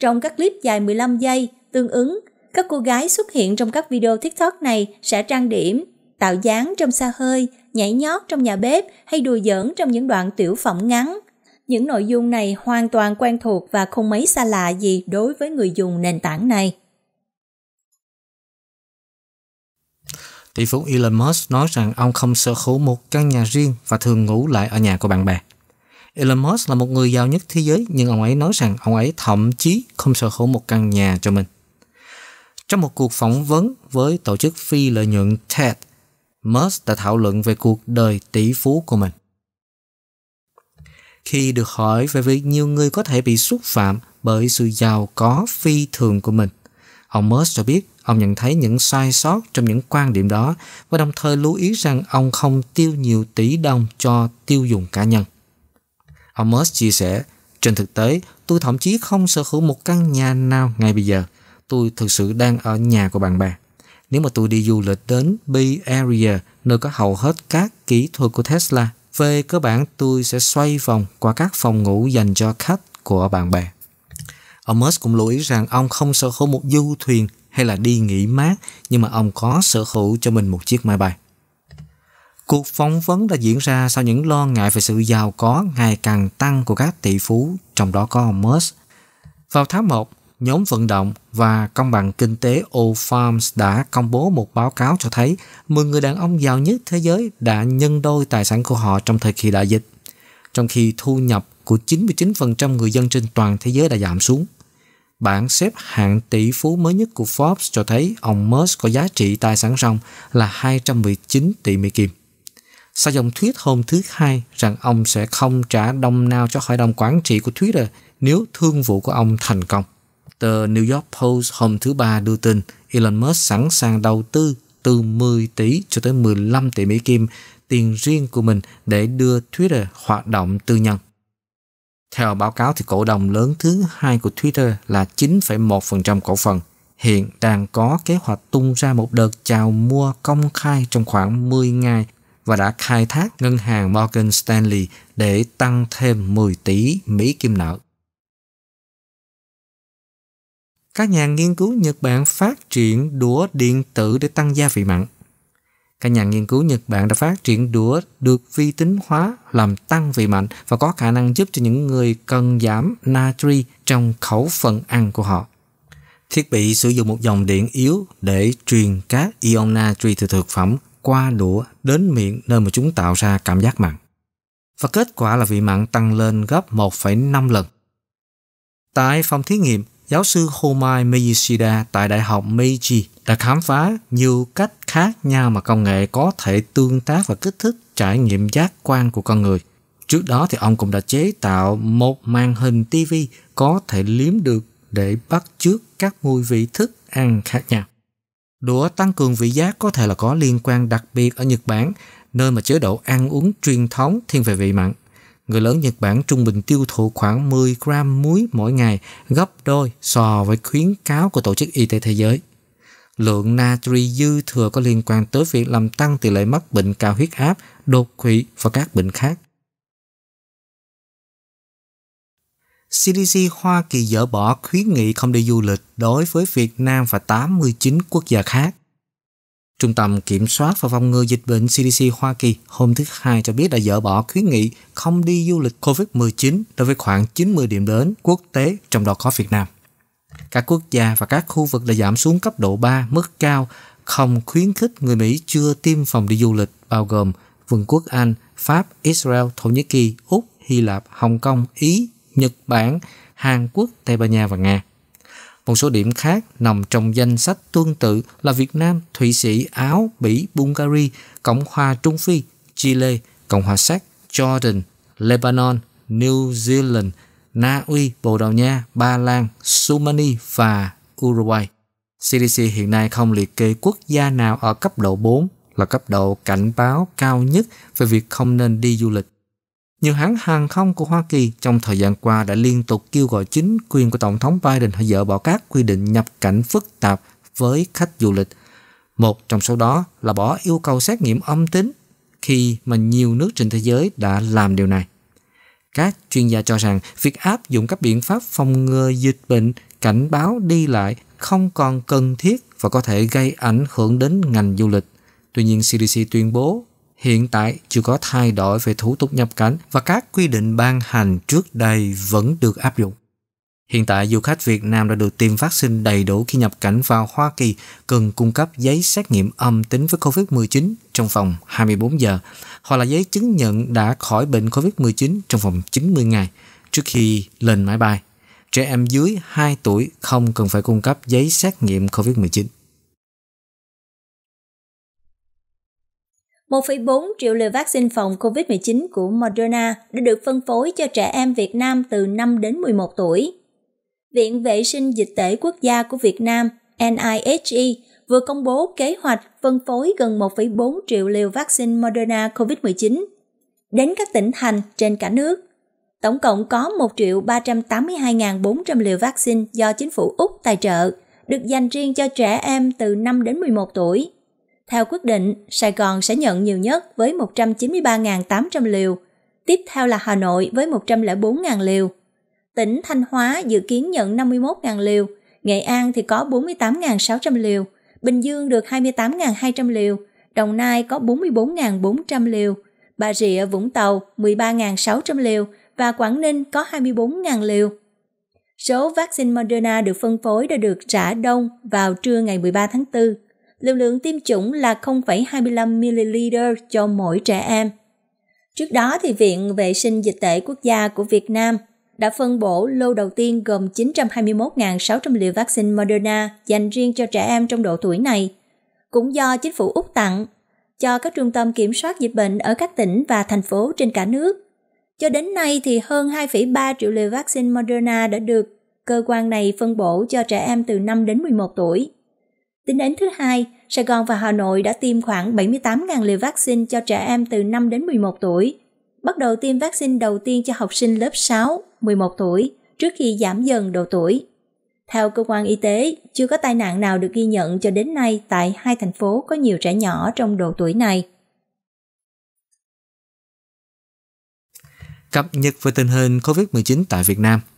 Trong các clip dài 15 giây tương ứng, các cô gái xuất hiện trong các video TikTok này sẽ trang điểm, tạo dáng trong xa hơi, nhảy nhót trong nhà bếp hay đùa giỡn trong những đoạn tiểu phẩm ngắn. Những nội dung này hoàn toàn quen thuộc và không mấy xa lạ gì đối với người dùng nền tảng này. tỷ phú Elon Musk nói rằng ông không sở hữu một căn nhà riêng và thường ngủ lại ở nhà của bạn bè. Elon Musk là một người giàu nhất thế giới nhưng ông ấy nói rằng ông ấy thậm chí không sở hữu một căn nhà cho mình. Trong một cuộc phỏng vấn với tổ chức phi lợi nhuận TED, Musk đã thảo luận về cuộc đời tỷ phú của mình. Khi được hỏi về việc nhiều người có thể bị xúc phạm bởi sự giàu có phi thường của mình, ông Musk cho biết Ông nhận thấy những sai sót trong những quan điểm đó và đồng thời lưu ý rằng ông không tiêu nhiều tỷ đồng cho tiêu dùng cá nhân. Ông Musk chia sẻ, trên thực tế, tôi thậm chí không sở hữu một căn nhà nào ngay bây giờ. Tôi thực sự đang ở nhà của bạn bè. Nếu mà tôi đi du lịch đến Bay Area, nơi có hầu hết các kỹ thuật của Tesla, về cơ bản tôi sẽ xoay vòng qua các phòng ngủ dành cho khách của bạn bè. Ông Musk cũng lưu ý rằng ông không sở hữu một du thuyền hay là đi nghỉ mát nhưng mà ông có sở hữu cho mình một chiếc máy bay. Cuộc phỏng vấn đã diễn ra sau những lo ngại về sự giàu có ngày càng tăng của các tỷ phú, trong đó có ông Musk. Vào tháng 1, nhóm vận động và công bằng kinh tế Old Farms đã công bố một báo cáo cho thấy 10 người đàn ông giàu nhất thế giới đã nhân đôi tài sản của họ trong thời kỳ đại dịch, trong khi thu nhập của 99% người dân trên toàn thế giới đã giảm xuống. Bảng xếp hạng tỷ phú mới nhất của Forbes cho thấy ông Musk có giá trị tài sản ròng là 219 tỷ Mỹ Kim. Sau dòng thuyết hôm thứ hai rằng ông sẽ không trả đồng nào cho hội đồng quản trị của Twitter nếu thương vụ của ông thành công. Tờ New York Post hôm thứ ba đưa tin Elon Musk sẵn sàng đầu tư từ 10 tỷ cho tới 15 tỷ Mỹ Kim tiền riêng của mình để đưa Twitter hoạt động tư nhân. Theo báo cáo thì cổ đông lớn thứ hai của Twitter là 9,1% cổ phần hiện đang có kế hoạch tung ra một đợt chào mua công khai trong khoảng 10 ngày và đã khai thác ngân hàng Morgan Stanley để tăng thêm 10 tỷ Mỹ kim nợ. Các nhà nghiên cứu Nhật Bản phát triển đũa điện tử để tăng gia vị mặn. Các nhà nghiên cứu Nhật Bản đã phát triển đũa được vi tính hóa làm tăng vị mạnh và có khả năng giúp cho những người cần giảm natri trong khẩu phần ăn của họ. Thiết bị sử dụng một dòng điện yếu để truyền các ion natri từ thực phẩm qua đũa đến miệng nơi mà chúng tạo ra cảm giác mặn. Và kết quả là vị mặn tăng lên gấp 1,5 lần. Tại phòng thí nghiệm, giáo sư Homai Miyashida tại Đại học Meiji đã khám phá nhiều cách khác nhau mà công nghệ có thể tương tác và kích thích trải nghiệm giác quan của con người. Trước đó thì ông cũng đã chế tạo một màn hình TV có thể liếm được để bắt chước các mùi vị thức ăn khác nhau. Đũa tăng cường vị giác có thể là có liên quan đặc biệt ở Nhật Bản, nơi mà chế độ ăn uống truyền thống thiên về vị mặn người lớn Nhật Bản trung bình tiêu thụ khoảng 10 gram muối mỗi ngày, gấp đôi so với khuyến cáo của Tổ chức Y tế Thế giới. Lượng natri dư thừa có liên quan tới việc làm tăng tỷ lệ mắc bệnh cao huyết áp, đột quỵ và các bệnh khác. CDC Hoa Kỳ dỡ bỏ khuyến nghị không đi du lịch đối với Việt Nam và 89 quốc gia khác. Trung tâm Kiểm soát và Phòng ngừa Dịch bệnh CDC Hoa Kỳ hôm thứ Hai cho biết đã dỡ bỏ khuyến nghị không đi du lịch COVID-19 đối với khoảng 90 điểm đến quốc tế, trong đó có Việt Nam. Các quốc gia và các khu vực đã giảm xuống cấp độ 3 mức cao, không khuyến khích người Mỹ chưa tiêm phòng đi du lịch, bao gồm Vương quốc Anh, Pháp, Israel, Thổ Nhĩ Kỳ, Úc, Hy Lạp, Hồng Kông, Ý, Nhật Bản, Hàn Quốc, Tây Ban Nha và Nga. Một số điểm khác nằm trong danh sách tương tự là Việt Nam, Thụy Sĩ, Áo, Bỉ, Bulgaria, Cộng hòa Trung Phi, Chile, Cộng hòa Séc, Jordan, Lebanon, New Zealand, Na Uy, Bồ Đào Nha, Ba Lan, Sumani và Uruguay. CDC hiện nay không liệt kê quốc gia nào ở cấp độ 4 là cấp độ cảnh báo cao nhất về việc không nên đi du lịch nhiều hãng hàng không của Hoa Kỳ trong thời gian qua đã liên tục kêu gọi chính quyền của Tổng thống Biden hãy dỡ bỏ các quy định nhập cảnh phức tạp với khách du lịch. Một trong số đó là bỏ yêu cầu xét nghiệm âm tính khi mà nhiều nước trên thế giới đã làm điều này. Các chuyên gia cho rằng việc áp dụng các biện pháp phòng ngừa dịch bệnh, cảnh báo đi lại không còn cần thiết và có thể gây ảnh hưởng đến ngành du lịch. Tuy nhiên, CDC tuyên bố hiện tại chưa có thay đổi về thủ tục nhập cảnh và các quy định ban hành trước đây vẫn được áp dụng. Hiện tại, du khách Việt Nam đã được tiêm vaccine đầy đủ khi nhập cảnh vào Hoa Kỳ cần cung cấp giấy xét nghiệm âm tính với COVID-19 trong vòng 24 giờ hoặc là giấy chứng nhận đã khỏi bệnh COVID-19 trong vòng 90 ngày trước khi lên máy bay. Trẻ em dưới 2 tuổi không cần phải cung cấp giấy xét nghiệm COVID-19. 1,4 triệu liều vaccine phòng COVID-19 của Moderna đã được phân phối cho trẻ em Việt Nam từ 5 đến 11 tuổi. Viện Vệ sinh Dịch tễ Quốc gia của Việt Nam NIHE vừa công bố kế hoạch phân phối gần 1,4 triệu liều vaccine Moderna COVID-19 đến các tỉnh thành trên cả nước. Tổng cộng có 1.382.400 liều vaccine do chính phủ Úc tài trợ, được dành riêng cho trẻ em từ 5 đến 11 tuổi – theo quyết định, Sài Gòn sẽ nhận nhiều nhất với 193.800 liều, tiếp theo là Hà Nội với 104.000 liều. Tỉnh Thanh Hóa dự kiến nhận 51.000 liều, Nghệ An thì có 48.600 liều, Bình Dương được 28.200 liều, Đồng Nai có 44.400 liều, Bà Rịa Vũng Tàu 13.600 liều và Quảng Ninh có 24.000 liều. Số vaccine Moderna được phân phối đã được trả đông vào trưa ngày 13 tháng 4. Lưu lượng tiêm chủng là 0,25ml cho mỗi trẻ em. Trước đó thì Viện Vệ sinh Dịch tễ Quốc gia của Việt Nam đã phân bổ lô đầu tiên gồm 921.600 liều vaccine Moderna dành riêng cho trẻ em trong độ tuổi này, cũng do chính phủ Úc tặng cho các trung tâm kiểm soát dịch bệnh ở các tỉnh và thành phố trên cả nước. Cho đến nay thì hơn 2,3 triệu liều vaccine Moderna đã được cơ quan này phân bổ cho trẻ em từ 5 đến 11 tuổi. Tính đến thứ hai, Sài Gòn và Hà Nội đã tiêm khoảng 78.000 liều vaccine cho trẻ em từ 5 đến 11 tuổi, bắt đầu tiêm vaccine đầu tiên cho học sinh lớp 6, 11 tuổi, trước khi giảm dần độ tuổi. Theo cơ quan y tế, chưa có tai nạn nào được ghi nhận cho đến nay tại hai thành phố có nhiều trẻ nhỏ trong độ tuổi này. Cập nhật về tình hình COVID-19 tại Việt Nam –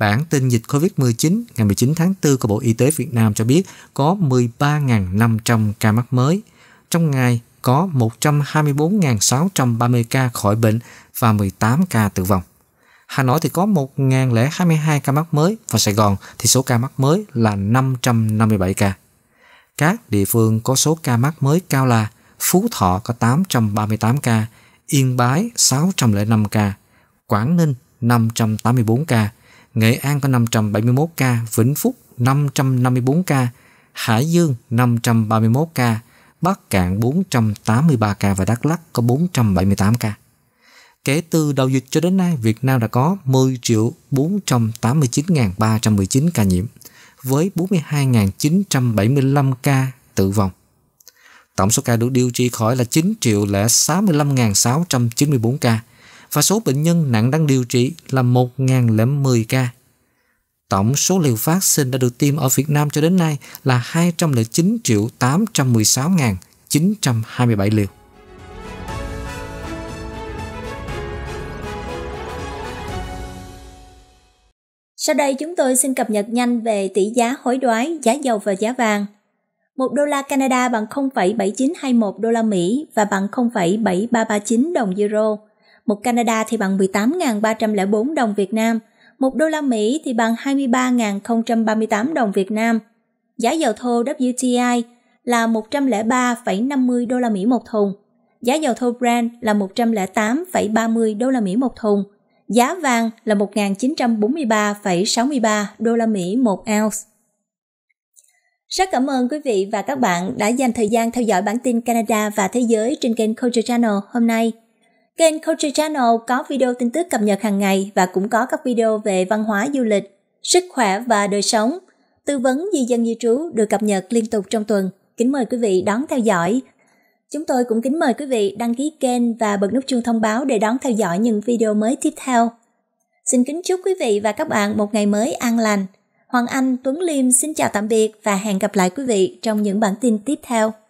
Bản tin dịch COVID-19 ngày 19 tháng 4 của Bộ Y tế Việt Nam cho biết có 13.500 ca mắc mới. Trong ngày có 124.630 ca khỏi bệnh và 18 ca tử vong. Hà Nội thì có 1.022 ca mắc mới và Sài Gòn thì số ca mắc mới là 557 ca. Các địa phương có số ca mắc mới cao là Phú Thọ có 838 ca, Yên Bái 605 ca, Quảng Ninh 584 ca, Nghệ An có 571 ca, Vĩnh Phúc 554 ca, Hải Dương 531 ca, Bắc Cạn 483 ca và Đắk Lắk có 478 ca. Kể từ đầu dịch cho đến nay, Việt Nam đã có 10 489.319 ca nhiễm với 42.975 ca tử vong. Tổng số ca được điều trị khỏi là 9 065 694 ca, và số bệnh nhân nặng đang điều trị là 1.010 ca. Tổng số liều vaccine đã được tiêm ở Việt Nam cho đến nay là 209 triệu 816.927 liều. Sau đây chúng tôi xin cập nhật nhanh về tỷ giá hối đoái, giá dầu và giá vàng. 1 đô la Canada bằng 0,7921 đô la Mỹ và bằng 0,7339 đồng euro một Canada thì bằng 18.304 đồng Việt Nam, một đô la Mỹ thì bằng 23.038 đồng Việt Nam. Giá dầu thô WTI là 103,50 đô la Mỹ một thùng. Giá dầu thô Brent là 108,30 đô la Mỹ một thùng. Giá vàng là 1.943,63 đô la Mỹ một ounce. Rất cảm ơn quý vị và các bạn đã dành thời gian theo dõi bản tin Canada và Thế giới trên kênh Culture Channel hôm nay. Kênh Culture Channel có video tin tức cập nhật hàng ngày và cũng có các video về văn hóa du lịch, sức khỏe và đời sống. Tư vấn di dân di trú được cập nhật liên tục trong tuần. Kính mời quý vị đón theo dõi. Chúng tôi cũng kính mời quý vị đăng ký kênh và bật nút chuông thông báo để đón theo dõi những video mới tiếp theo. Xin kính chúc quý vị và các bạn một ngày mới an lành. Hoàng Anh, Tuấn Liêm xin chào tạm biệt và hẹn gặp lại quý vị trong những bản tin tiếp theo.